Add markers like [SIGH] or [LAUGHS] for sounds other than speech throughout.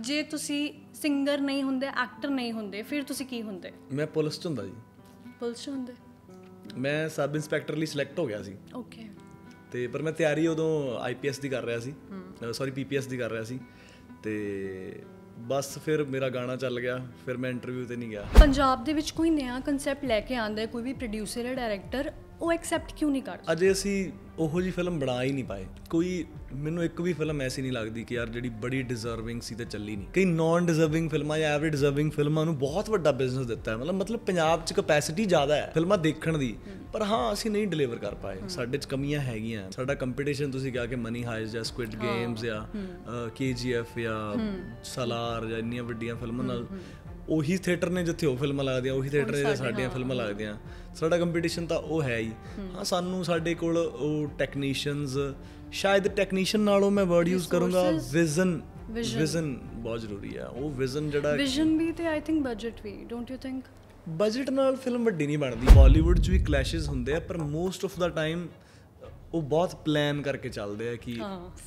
ਜੇ ਤੁਸੀਂ ਸਿੰਗਰ ਨਹੀਂ ਹੁੰਦੇ ਐਕਟਰ ਨਹੀਂ ਹੁੰਦੇ ਫਿਰ ਤੁਸੀਂ ਕੀ ਹੁੰਦੇ ਮੈਂ ਪੁਲਿਸ ਚ ਹੁੰਦਾ ਜੀ ਪੁਲਿਸ ਚ ਹੁੰਦੇ ਮੈਂ ਸਬ ਇੰਸਪੈਕਟਰ ਲਈ ਸਿਲੈਕਟ ਹੋ ਗਿਆ ਸੀ ਓਕੇ ਤੇ ਪਰ ਮੈਂ ਤਿਆਰੀ ਉਦੋਂ ਆਈਪੀਐਸ ਦੀ ਕਰ ਰਿਹਾ ਸੀ ਸੌਰੀ ਪੀਪੀਐਸ ਦੀ ਕਰ ਰਿਹਾ ਸੀ ਤੇ ਬਸ ਫਿਰ ਮੇਰਾ ਗਾਣਾ ਚੱਲ ਗਿਆ ਫਿਰ ਮੈਂ ਇੰਟਰਵਿਊ ਤੇ ਨਹੀਂ ਗਿਆ ਪੰਜਾਬ ਦੇ ਵਿੱਚ ਕੋਈ ਨਵਾਂ ਕਨਸੈਪਟ ਲੈ ਕੇ ਆਂਦਾ ਹੈ ਕੋਈ ਵੀ ਪ੍ਰੋਡਿਊਸਰ ਹੈ ਡਾਇਰੈਕਟਰ ਉਹ ਐਕਸੈਪਟ ਕਿਉਂ ਨਹੀਂ ਕਰਦੇ ਅਜੇ ਅਸੀਂ ਉਹੋ ਜੀ ਫਿਲਮ ਬਣਾ ਹੀ ਨਹੀਂ ਪਾਏ ਕੋਈ ਮੈਨੂੰ ਇੱਕ ਵੀ ਫਿਲਮ ਐਸੀ ਨਹੀਂ ਲੱਗਦੀ ਕਿ ਯਾਰ ਜਿਹੜੀ ਬੜੀ ਡਿਜ਼ਰਵਿੰਗ ਸੀ ਤੇ ਚੱਲੀ ਨਹੀਂ ਕਈ ਨਾਨ ਡਿਜ਼ਰਵਿੰਗ ਫਿਲਮਾਂ ਜਾਂ ਐਵਰੇਜ ਡਿਜ਼ਰਵਿੰਗ ਫਿਲਮਾਂ ਨੂੰ ਬਹੁਤ ਵੱਡਾ ਬਿਜ਼ਨਸ ਦਿੱਤਾ ਹੈ ਮਤਲਬ ਮਤਲਬ ਪੰਜਾਬ 'ਚ ਕਪੈਸਿਟੀ ਜ਼ਿਆਦਾ ਹੈ ਫਿਲਮਾਂ ਦੇਖਣ ਦੀ ਪਰ ਹਾਂ ਅਸੀਂ ਨਹੀਂ ਡਿਲੀਵਰ ਕਰ ਪਾਏ ਸਾਡੇ 'ਚ ਕਮੀਆਂ ਹੈਗੀਆਂ ਸਾਡਾ ਕੰਪੀਟੀਸ਼ਨ ਤੁਸੀਂ ਕਿਹਾ ਕਿ ਮਨੀ ਹਾਈਸ ਜਾਂ ਸਕਵਿਡ ਗੇਮਸ ਜਾਂ ਕੇਜੀਐਫ ਜਾਂ ਸਲਾਰ ਜਾਂ ਇੰਨੀਆਂ ਵੱਡੀਆਂ ਫਿਲਮਾਂ ਨਾਲ ਉਹੀ ਥੀਏਟਰ ਨੇ ਜਿੱਥੇ ਉਹ ਫਿਲਮਾਂ ਲੱਗਦੀਆਂ ਉਹੀ ਥੀਏਟਰ ਨੇ ਸਾਡੀਆਂ ਫਿਲਮਾਂ ਲੱਗਦੀਆਂ ਸਾਡਾ ਕੰਪੀਟੀਸ਼ਨ ਤਾਂ ਉਹ ਹੈ ਹੀ ਹਾਂ ਸਾਨੂੰ ਸਾਡੇ ਕੋਲ ਉਹ ਟੈਕਨੀਸ਼ੀਅਨਸ ਸ਼ਾਇਦ ਟੈਕਨੀਸ਼ੀਅਨ ਨਾਲੋਂ ਮੈਂ ਵਰਡ ਯੂਜ਼ ਕਰੂੰਗਾ ਵਿਜ਼ਨ ਵਿਜ਼ਨ ਬਹੁਤ ਜ਼ਰੂਰੀ ਹੈ ਉਹ ਵਿਜ਼ਨ ਜਿਹੜਾ ਵਿਜ਼ਨ ਵੀ ਤੇ ਆਈ ਥਿੰਕ ਬਜਟ ਵੀ ਡੋਨਟ ਯੂ ਥਿੰਕ ਬਜਟ ਨਾਲ ਫਿਲਮ ਵੱਡੀ ਨਹੀਂ ਬਣਦੀ ਬਾਲੀਵੁੱਡ 'ਚ ਵੀ ਕਲੈਸ਼ਸ ਹੁੰਦੇ ਆ ਪਰ ਮੋਸਟ ਆਫ ਦਾ ਟਾਈਮ ਉਹ ਬਹੁਤ ਪਲਾਨ ਕਰਕੇ ਚੱਲਦੇ ਆ ਕਿ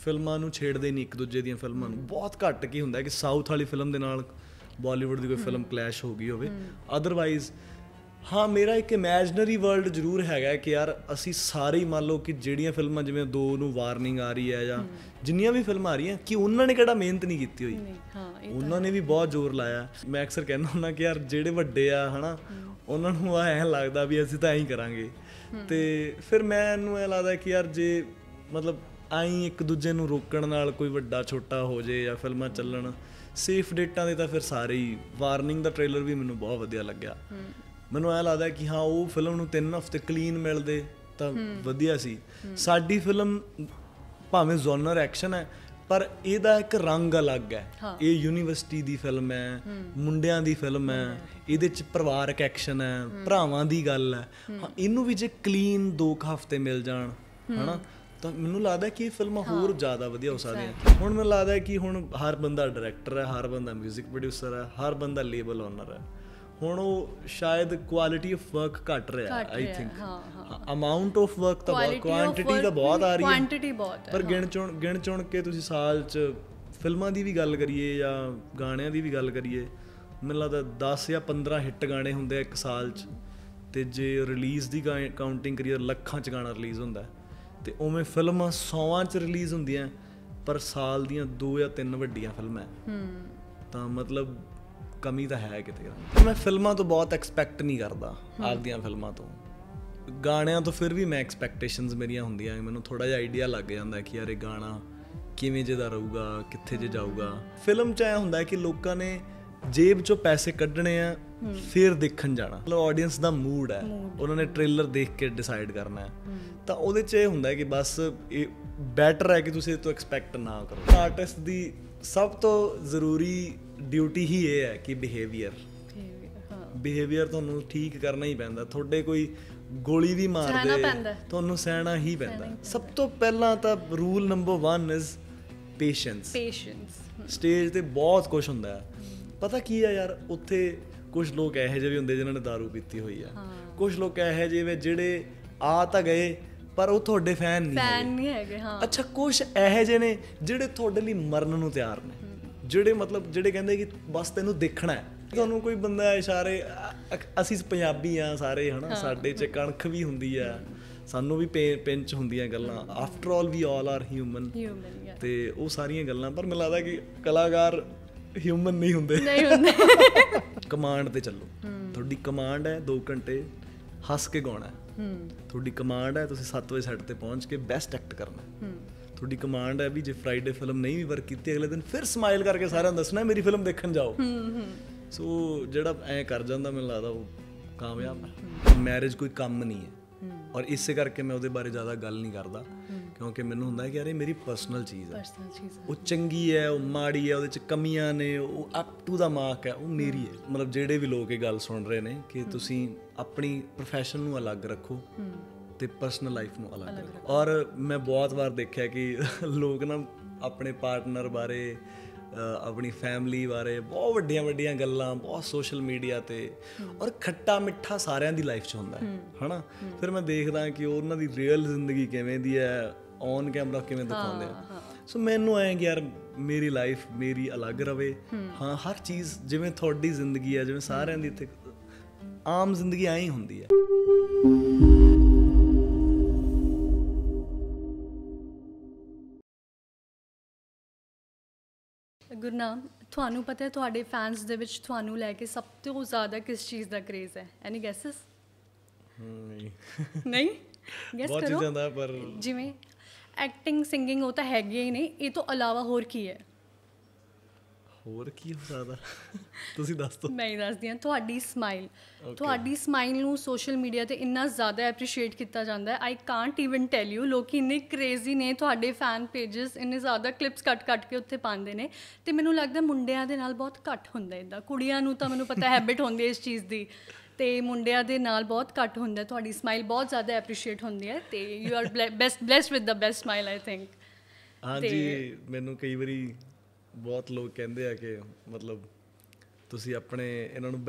ਫਿਲਮਾਂ ਨੂੰ ਛੇੜਦੇ ਨਹੀਂ ਇੱਕ ਦੂਜੇ ਦੀਆਂ ਫਿਲਮਾਂ ਨੂੰ ਬਹੁਤ ਘੱਟ ਕੀ ਹੁੰਦਾ ਕਿ ਸਾਊਥ ਵਾਲੀ ਫਿਲਮ ਦੇ ਨਾਲ ਬਾਲੀਵੁੱਡ ਦੀ ਕੋਈ ਫਿਲਮ ਕਲੈਸ਼ ਹੋ ਗਈ ਹੋਵੇ ਅਦਰਵਾਈਜ਼ ਹਾਂ ਮੇਰਾ ਇੱਕ ਇਮੇਜਿਨਰੀ ਵਰਲਡ ਜ਼ਰੂਰ ਹੈਗਾ ਕਿ ਯਾਰ ਅਸੀਂ ਸਾਰੇ ਹੀ ਮੰਨ ਲਓ ਕਿ ਜਿਹੜੀਆਂ ਫਿਲਮਾਂ ਜਿਵੇਂ ਦੋ ਨੂੰ ਵਾਰਨਿੰਗ ਆ ਰਹੀ ਹੈ ਜਾਂ ਜਿੰਨੀਆਂ ਵੀ ਫਿਲਮਾਂ ਆ ਰਹੀਆਂ ਕਿ ਉਹਨਾਂ ਨੇ ਕਿਹੜਾ ਮਿਹਨਤ ਨਹੀਂ ਕੀਤੀ ਹੋਈ ਹਾਂ ਉਹਨਾਂ ਨੇ ਵੀ ਬਹੁਤ ਜ਼ੋਰ ਲਾਇਆ ਮੈਂ ਅਕਸਰ ਕਹਿੰਦਾ ਹੁੰਦਾ ਕਿ ਯਾਰ ਜਿਹੜੇ ਵੱਡੇ ਆ ਹਨਾ ਉਹਨਾਂ ਨੂੰ ਐ ਲੱਗਦਾ ਵੀ ਅਸੀਂ ਤਾਂ ਐਂ ਹੀ ਕਰਾਂਗੇ ਤੇ ਫਿਰ ਮੈਨੂੰ ਐ ਲੱਗਦਾ ਕਿ ਯਾਰ ਜੇ ਮਤਲਬ ਐਂ ਇੱਕ ਦੂਜੇ ਨੂੰ ਰੋਕਣ ਨਾਲ ਕੋਈ ਵੱਡਾ ਛੋਟਾ ਹੋ ਜੇ ਜਾਂ ਫਿਲਮਾਂ ਚੱਲਣ ਸੇਫ ਡੇਟਾਂ ਦੇ ਤਾਂ ਫਿਰ ਸਾਰੇ ਹੀ ਵਾਰਨਿੰਗ ਦਾ ਟ੍ਰੇਲਰ ਵੀ ਮੈਨੂੰ ਬਹੁਤ ਵਧੀਆ ਲੱਗਿਆ ਮੈਨੂੰ ਐ ਲੱਗਦਾ ਕਿ ਹਾਂ ਉਹ ਫਿਲਮ ਨੂੰ 3 ਹਫ਼ਤੇ ਕਲੀਨ ਮਿਲਦੇ ਤਾਂ ਵਧੀਆ ਸੀ ਸਾਡੀ ਫਿਲਮ ਭਾਵੇਂ ਜ਼ੋਨਰ ਐਕਸ਼ਨ ਹੈ ਪਰ ਇਹਦਾ ਇੱਕ ਰੰਗ ਅਲੱਗ ਹੈ ਇਹ ਯੂਨੀਵਰਸਿਟੀ ਦੀ ਫਿਲਮ ਹੈ ਮੁੰਡਿਆਂ ਦੀ ਫਿਲਮ ਹੈ ਇਹਦੇ ਚ ਪਰਿਵਾਰਕ ਐਕਸ਼ਨ ਹੈ ਭਰਾਵਾਂ ਦੀ ਗੱਲ ਹੈ ਇਹਨੂੰ ਵੀ ਜੇ ਕਲੀਨ 2 ਹਫ਼ਤੇ ਮਿਲ ਜਾਣ ਹਨਾ ਤਾਂ ਮੈਨੂੰ ਲੱਗਦਾ ਕਿ ਇਹ ਫਿਲਮਾਂ ਹੋਰ ਜ਼ਿਆਦਾ ਵਧੀਆ ਹੋ ਸਕਦੀਆਂ ਹੁਣ ਮੈਨੂੰ ਲੱਗਦਾ ਕਿ ਹੁਣ ਹਰ ਬੰਦਾ ਡਾਇਰੈਕਟਰ ਹੈ ਹਰ ਬੰਦਾ 뮤직 ਪ੍ਰੋਡਿਊਸਰ ਹੈ ਹਰ ਬੰਦਾ ਲੇਬਲ ਓਨਰ ਹੈ ਹੁਣ ਉਹ ਸ਼ਾਇਦ ਕੁਆਲਿਟੀ ਆਫ ਵਰਕ ਘਟ ਰਿਹਾ ਆਈ ਥਿੰਕ ਹਾਂ ਅਮਾਉਂਟ ਆਫ ਵਰਕ ਤਾਂ ਬਹੁਤ ਕੁਆਂਟੀਟੀ ਤਾਂ ਬਹੁਤ ਆ ਰਹੀ ਹੈ ਕੁਆਂਟੀਟੀ ਬਹੁਤ ਹੈ ਪਰ ਗਿਣ ਚੁਣ ਗਿਣ ਚੁਣ ਕੇ ਤੁਸੀਂ ਸਾਲ 'ਚ ਫਿਲਮਾਂ ਦੀ ਵੀ ਗੱਲ ਕਰੀਏ ਜਾਂ ਗਾਣਿਆਂ ਦੀ ਵੀ ਗੱਲ ਕਰੀਏ ਮੈਨੂੰ ਲੱਗਦਾ 10 ਜਾਂ 15 ਹਿੱਟ ਗਾਣੇ ਹੁੰਦੇ ਆ ਇੱਕ ਸਾਲ 'ਚ ਤੇ ਜੇ ਰਿਲੀਜ਼ ਦੀ ਕਾਊਂਟਿੰਗ ਕਰੀਏ ਲੱਖਾਂ 'ਚ ਗਾਣਾ ਰਿਲੀਜ਼ ਹੁੰਦਾ ਹੈ ਤੇ ਉਵੇਂ ਫਿਲਮਾਂ ਸੌਵਾਂ ਚ ਰਿਲੀਜ਼ ਹੁੰਦੀਆਂ ਪਰ ਸਾਲ ਦੀਆਂ ਦੋ ਜਾਂ ਤਿੰਨ ਵੱਡੀਆਂ ਫਿਲਮਾਂ ਹੂੰ ਤਾਂ ਮਤਲਬ ਕਮੀ ਤਾਂ ਹੈ ਕਿਤੇ ਮੈਂ ਫਿਲਮਾਂ ਤੋਂ ਬਹੁਤ ਐਕਸਪੈਕਟ ਨਹੀਂ ਕਰਦਾ ਆਪਦੀਆਂ ਫਿਲਮਾਂ ਤੋਂ ਗਾਣਿਆਂ ਤੋਂ ਫਿਰ ਵੀ ਮੈਂ ਐਕਸਪੈਕਟੇਸ਼ਨਸ ਮੇਰੀਆਂ ਹੁੰਦੀਆਂ ਮੈਨੂੰ ਥੋੜਾ ਜਿਹਾ ਆਈਡੀਆ ਲੱਗ ਜਾਂਦਾ ਕਿ ਯਾਰ ਇਹ ਗਾਣਾ ਕਿਵੇਂ ਜਿਹਦਾ ਰਹੂਗਾ ਕਿੱਥੇ ਜੇ ਜਾਊਗਾ ਫਿਲਮ 'ਚ ਆਇਆ ਹੁੰਦਾ ਕਿ ਲੋਕਾਂ ਨੇ ਜੇਬ 'ਚੋਂ ਪੈਸੇ ਕੱਢਣੇ ਆ ਫਿਰ ਦੇਖਣ ਜਾਣਾ ਮਤਲਬ ਆਡੀਅנס ਦਾ ਮੂਡ ਹੈ ਉਹਨਾਂ ਨੇ ਟ੍ਰੇਲਰ ਦੇਖ ਕੇ ਡਿਸਾਈਡ ਕਰਨਾ ਹੈ ਤਾਂ ਉਹਦੇ 'ਚ ਇਹ ਹੁੰਦਾ ਹੈ ਕਿ ਬਸ ਇਹ ਬੈਟਰ ਹੈ ਕਿ ਤੁਸੀਂ ਤੋਂ ਐਕਸਪੈਕਟ ਨਾ ਕਰੋ ਆਰਟਿਸਟ ਦੀ ਸਭ ਤੋਂ ਜ਼ਰੂਰੀ ਡਿਊਟੀ ਹੀ ਇਹ ਹੈ ਕਿ ਬਿਹੇਵੀਅਰ ਬਿਹੇਵੀਅਰ ਤੁਹਾਨੂੰ ਠੀਕ ਕਰਨਾ ਹੀ ਪੈਂਦਾ ਤੁਹਾਡੇ ਕੋਈ ਗੋਲੀ ਵੀ ਮਾਰ ਦੇ ਤੁਹਾਨੂੰ ਸਹਿਣਾ ਹੀ ਪੈਂਦਾ ਸਭ ਤੋਂ ਪਹਿਲਾਂ ਤਾਂ rule number 1 is patience patience stage ਤੇ ਬਹੁਤ ਕੁਝ ਹੁੰਦਾ ਹੈ ਪਤਾ ਕੀ ਹੈ ਯਾਰ ਉੱਥੇ ਕੁਝ ਲੋਕ ਇਹੋ ਜਿਹੇ ਵੀ ਹੁੰਦੇ ਜਿਨ੍ਹਾਂ ਨੇ दारू ਪੀਤੀ ਹੋਈ ਆ ਕੁਝ ਲੋਕ ਇਹੋ ਜਿਹੇ ਜਿਹੜੇ ਆ ਤਾਂ ਗਏ ਪਰ ਉਹ ਤੁਹਾਡੇ ਫੈਨ ਨਹੀਂ ਹੈਗੇ ਫੈਨ ਨਹੀਂ ਹੈਗੇ ਹਾਂ ਅੱਛਾ ਕੁਝ ਇਹੋ ਜਿਹੇ ਨੇ ਜਿਹੜੇ ਤੁਹਾਡੇ ਲਈ ਮਰਨ ਨੂੰ ਤਿਆਰ ਨੇ ਜਿਹੜੇ ਮਤਲਬ ਜਿਹੜੇ ਕਹਿੰਦੇ ਕਿ ਬਸ ਤੈਨੂੰ ਦੇਖਣਾ ਹੈ ਤੁਹਾਨੂੰ ਕੋਈ ਬੰਦਾ ਇਸ਼ਾਰੇ ਅਸੀਂ ਪੰਜਾਬੀ ਆ ਸਾਰੇ ਹਨਾ ਸਾਡੇ ਚ ਕਣਖ ਵੀ ਹੁੰਦੀ ਆ ਸਾਨੂੰ ਵੀ ਪਿੰਚ ਹੁੰਦੀਆਂ ਗੱਲਾਂ after all we all are human ਤੇ ਉਹ ਸਾਰੀਆਂ ਗੱਲਾਂ ਪਰ ਮੈਨੂੰ ਲੱਗਦਾ ਕਿ ਕਲਾਕਾਰ ਹਿਊਮਨ ਨਹੀਂ ਹੁੰਦੇ ਨਹੀਂ ਹੁੰਦੇ ਕਮਾਂਡ ਤੇ ਚੱਲੋ ਤੁਹਾਡੀ ਕਮਾਂਡ ਹੈ 2 ਘੰਟੇ ਹੱਸ ਕੇ ਗਾਉਣਾ ਹੈ ਤੁਹਾਡੀ ਕਮਾਂਡ ਹੈ ਤੁਸੀਂ 7 ਵਜੇ ਸੈੱਟ ਤੇ ਪਹੁੰਚ ਕੇ ਬੈਸਟ ਐਕਟ ਕਰਨਾ ਤੁਹਾਡੀ ਕਮਾਂਡ ਹੈ ਵੀ ਜੇ ਫਰਾਈਡੇ ਫਿਲਮ ਨਹੀਂ ਵੀ ਵਰਕ ਕੀਤੀ ਅਗਲੇ ਦਿਨ ਫਿਰ ਸਮਾਈਲ ਕਰਕੇ ਸਾਰਿਆਂ ਨੂੰ ਦੱਸਣਾ ਮੇਰੀ ਫਿਲਮ ਦੇਖਣ ਜਾਓ ਸੋ ਜਿਹੜਾ ਐ ਕਰ ਜਾਂਦਾ ਮੈਨੂੰ ਲੱਗਦਾ ਉਹ ਕਾਮਯਾਬ ਹੈ ਮੈਰਿਜ ਕੋਈ ਕੰਮ ਨਹੀਂ ਹੈ ਔਰ ਇਸੇ ਕਰਕੇ ਮੈਂ ਉਹਦੇ ਬਾਰੇ ਜ਼ਿਆਦਾ ਗੱਲ ਨਹੀਂ ਕਰਦਾ ਕਿਉਂਕਿ ਮੈਨੂੰ ਹੁੰਦਾ ਕਿ ਯਾਰ ਇਹ ਮੇਰੀ ਪਰਸਨਲ ਚੀਜ਼ ਹੈ ਪਰਸਨਲ ਚੀਜ਼ ਹੈ ਉਹ ਚੰਗੀ ਹੈ ਉਹ ਮਾੜੀ ਹੈ ਉਹਦੇ ਚ ਕਮੀਆਂ ਨੇ ਉਹ ਅਪ ਟੂ ਦਾ ਮਾਰਕ ਹੈ ਉਹ ਮੇਰੀ ਹੈ ਮਤਲਬ ਜਿਹੜੇ ਵੀ ਲੋਕ ਇਹ ਗੱਲ ਸੁਣ ਰਹੇ ਨੇ ਕਿ ਤੁਸੀਂ ਆਪਣੀ profession ਨੂੰ ਅਲੱਗ ਰੱਖੋ ਤੇ ਪਰਸਨਲ ਲਾਈਫ ਨੂੰ ਅਲੱਗ ਰੱਖੋ ਔਰ ਮੈਂ ਬਹੁਤ ਵਾਰ ਦੇਖਿਆ ਕਿ [LAUGHS] ਲੋਕ ਨਾ ਆਪਣੇ ਪਾਰਟਨਰ ਬਾਰੇ ਆਪਣੀ ਫੈਮਿਲੀ ਬਾਰੇ ਬਹੁਤ ਵੱਡੀਆਂ ਵੱਡੀਆਂ ਗੱਲਾਂ ਬਹੁਤ ਸੋਸ਼ਲ ਮੀਡੀਆ ਤੇ ਔਰ ਖੱਟਾ ਮਿੱਠਾ ਸਾਰਿਆਂ ਦੀ ਲਾਈਫ 'ਚ ਹੁੰਦਾ ਹੈ ਹਨਾ ਫਿਰ ਮੈਂ ਦੇਖਦਾ ਕਿ ਉਹਨਾਂ ਦੀ ਰੀਅਲ ਜ਼ਿੰਦਗੀ ਕਿਵੇਂ ਦੀ ਹੈ ਔਨ ਕੈਮਰਾ ਕਿਵੇਂ ਦਿਖਾਉਂਦੇ ਆ ਸੋ ਮੈਨੂੰ ਐਂ ਕਿ ਯਾਰ ਮੇਰੀ ਲਾਈਫ ਮੇਰੀ ਅਲੱਗ ਰਵੇ ਹਾਂ ਹਰ ਚੀਜ਼ ਜਿਵੇਂ ਤੁਹਾਡੀ ਜ਼ਿੰਦਗੀ ਆ ਜਿਵੇਂ ਸਾਰਿਆਂ ਦੀ ਇੱਥੇ ਆਮ ਜ਼ਿੰਦਗੀ ਐਂ ਹੀ ਹੁੰਦੀ ਆ ਗੁਰਨਾਮ ਤੁਹਾਨੂੰ ਪਤਾ ਹੈ ਤੁਹਾਡੇ ਫੈਨਸ ਦੇ ਵਿੱਚ ਤੁਹਾਨੂੰ ਲੈ ਕੇ ਸਭ ਤੋਂ ਜ਼ਿਆਦਾ ਕਿਸ ਚੀਜ਼ ਦਾ ਕਰੇਜ਼ ਹੈ ਐਨੀ ਗੈਸਸ ਨਹੀਂ ਨਹੀਂ ਗੈਸ [LAUGHS] ਕਰੋ ਬਹੁਤ ਜ਼ਿਆਦਾ ਪਰ ਜਿਵੇਂ ਐਕਟਿੰਗ ਸਿੰਗਿੰਗ ਉਹ ਤਾਂ ਹੈਗੇ ਹੀ ਨਹੀਂ ਇਹ ਤੋਂ ਇਲਾਵਾ ਹੋਰ ਕੀ ਹੈ ਹੋਰ ਕੀ ਹੋ ਸਕਦਾ ਤੁਸੀਂ ਦੱਸ ਦਿਓ ਮੈਂ ਹੀ ਦੱਸਦੀ ਹਾਂ ਤੁਹਾਡੀ ਸਮਾਈਲ ਤੁਹਾਡੀ ਸਮਾਈਲ ਨੂੰ ਸੋਸ਼ਲ ਮੀਡੀਆ ਤੇ ਇੰਨਾ ਜ਼ਿਆਦਾ ਐਪਰੀਸ਼ੀਏਟ ਕੀਤਾ ਜਾਂਦਾ ਹੈ I can't even tell you ਲੋਕ ਇੰਨੇ ਕ੍ਰੇਜ਼ੀ ਨੇ ਤੁਹਾਡੇ ਫੈਨ ਪੇजेस ਇੰਨੇ ਜ਼ਿਆਦਾ ਕਲਿੱਪਸ ਕੱਟ-ਕੱਟ ਕੇ ਉੱਥੇ ਪਾਉਂਦੇ ਨੇ ਤੇ ਮੈਨੂੰ ਲੱਗਦਾ ਮੁੰਡਿਆਂ ਦੇ ਨਾਲ ਬਹੁਤ ਘੱਟ ਹੁੰਦਾ ਇਦਾਂ ਕੁੜੀਆਂ ਨੂੰ ਤਾਂ ਮੈਨੂੰ ਪਤਾ ਹੈਬਿਟ ਹੁੰਦੀ ਹੈ ਇਸ ਚੀਜ਼ ਦੀ ਤੇ ਮੁੰਡਿਆਂ ਦੇ ਨਾਲ ਬਹੁਤ ਘੱਟ ਹੁੰਦਾ ਤੁਹਾਡੀ ਸਮਾਈਲ ਬਹੁਤ ਜ਼ਿਆਦਾ ਐਪਰੀਸ਼ੀਏਟ ਹੁੰਦੀ ਹੈ ਤੇ you are best blessed with the best smile I think ਹਾਂਜੀ ਮੈਨੂੰ ਕਈ ਵਾਰੀ ਬਹੁਤ ਲੋਕ ਕਹਿੰਦੇ ਆ ਕਿ ਮਤਲਬ ਤੁਸੀਂ ਆਪਣੇ ਇਹਨਾਂ ਨੂੰ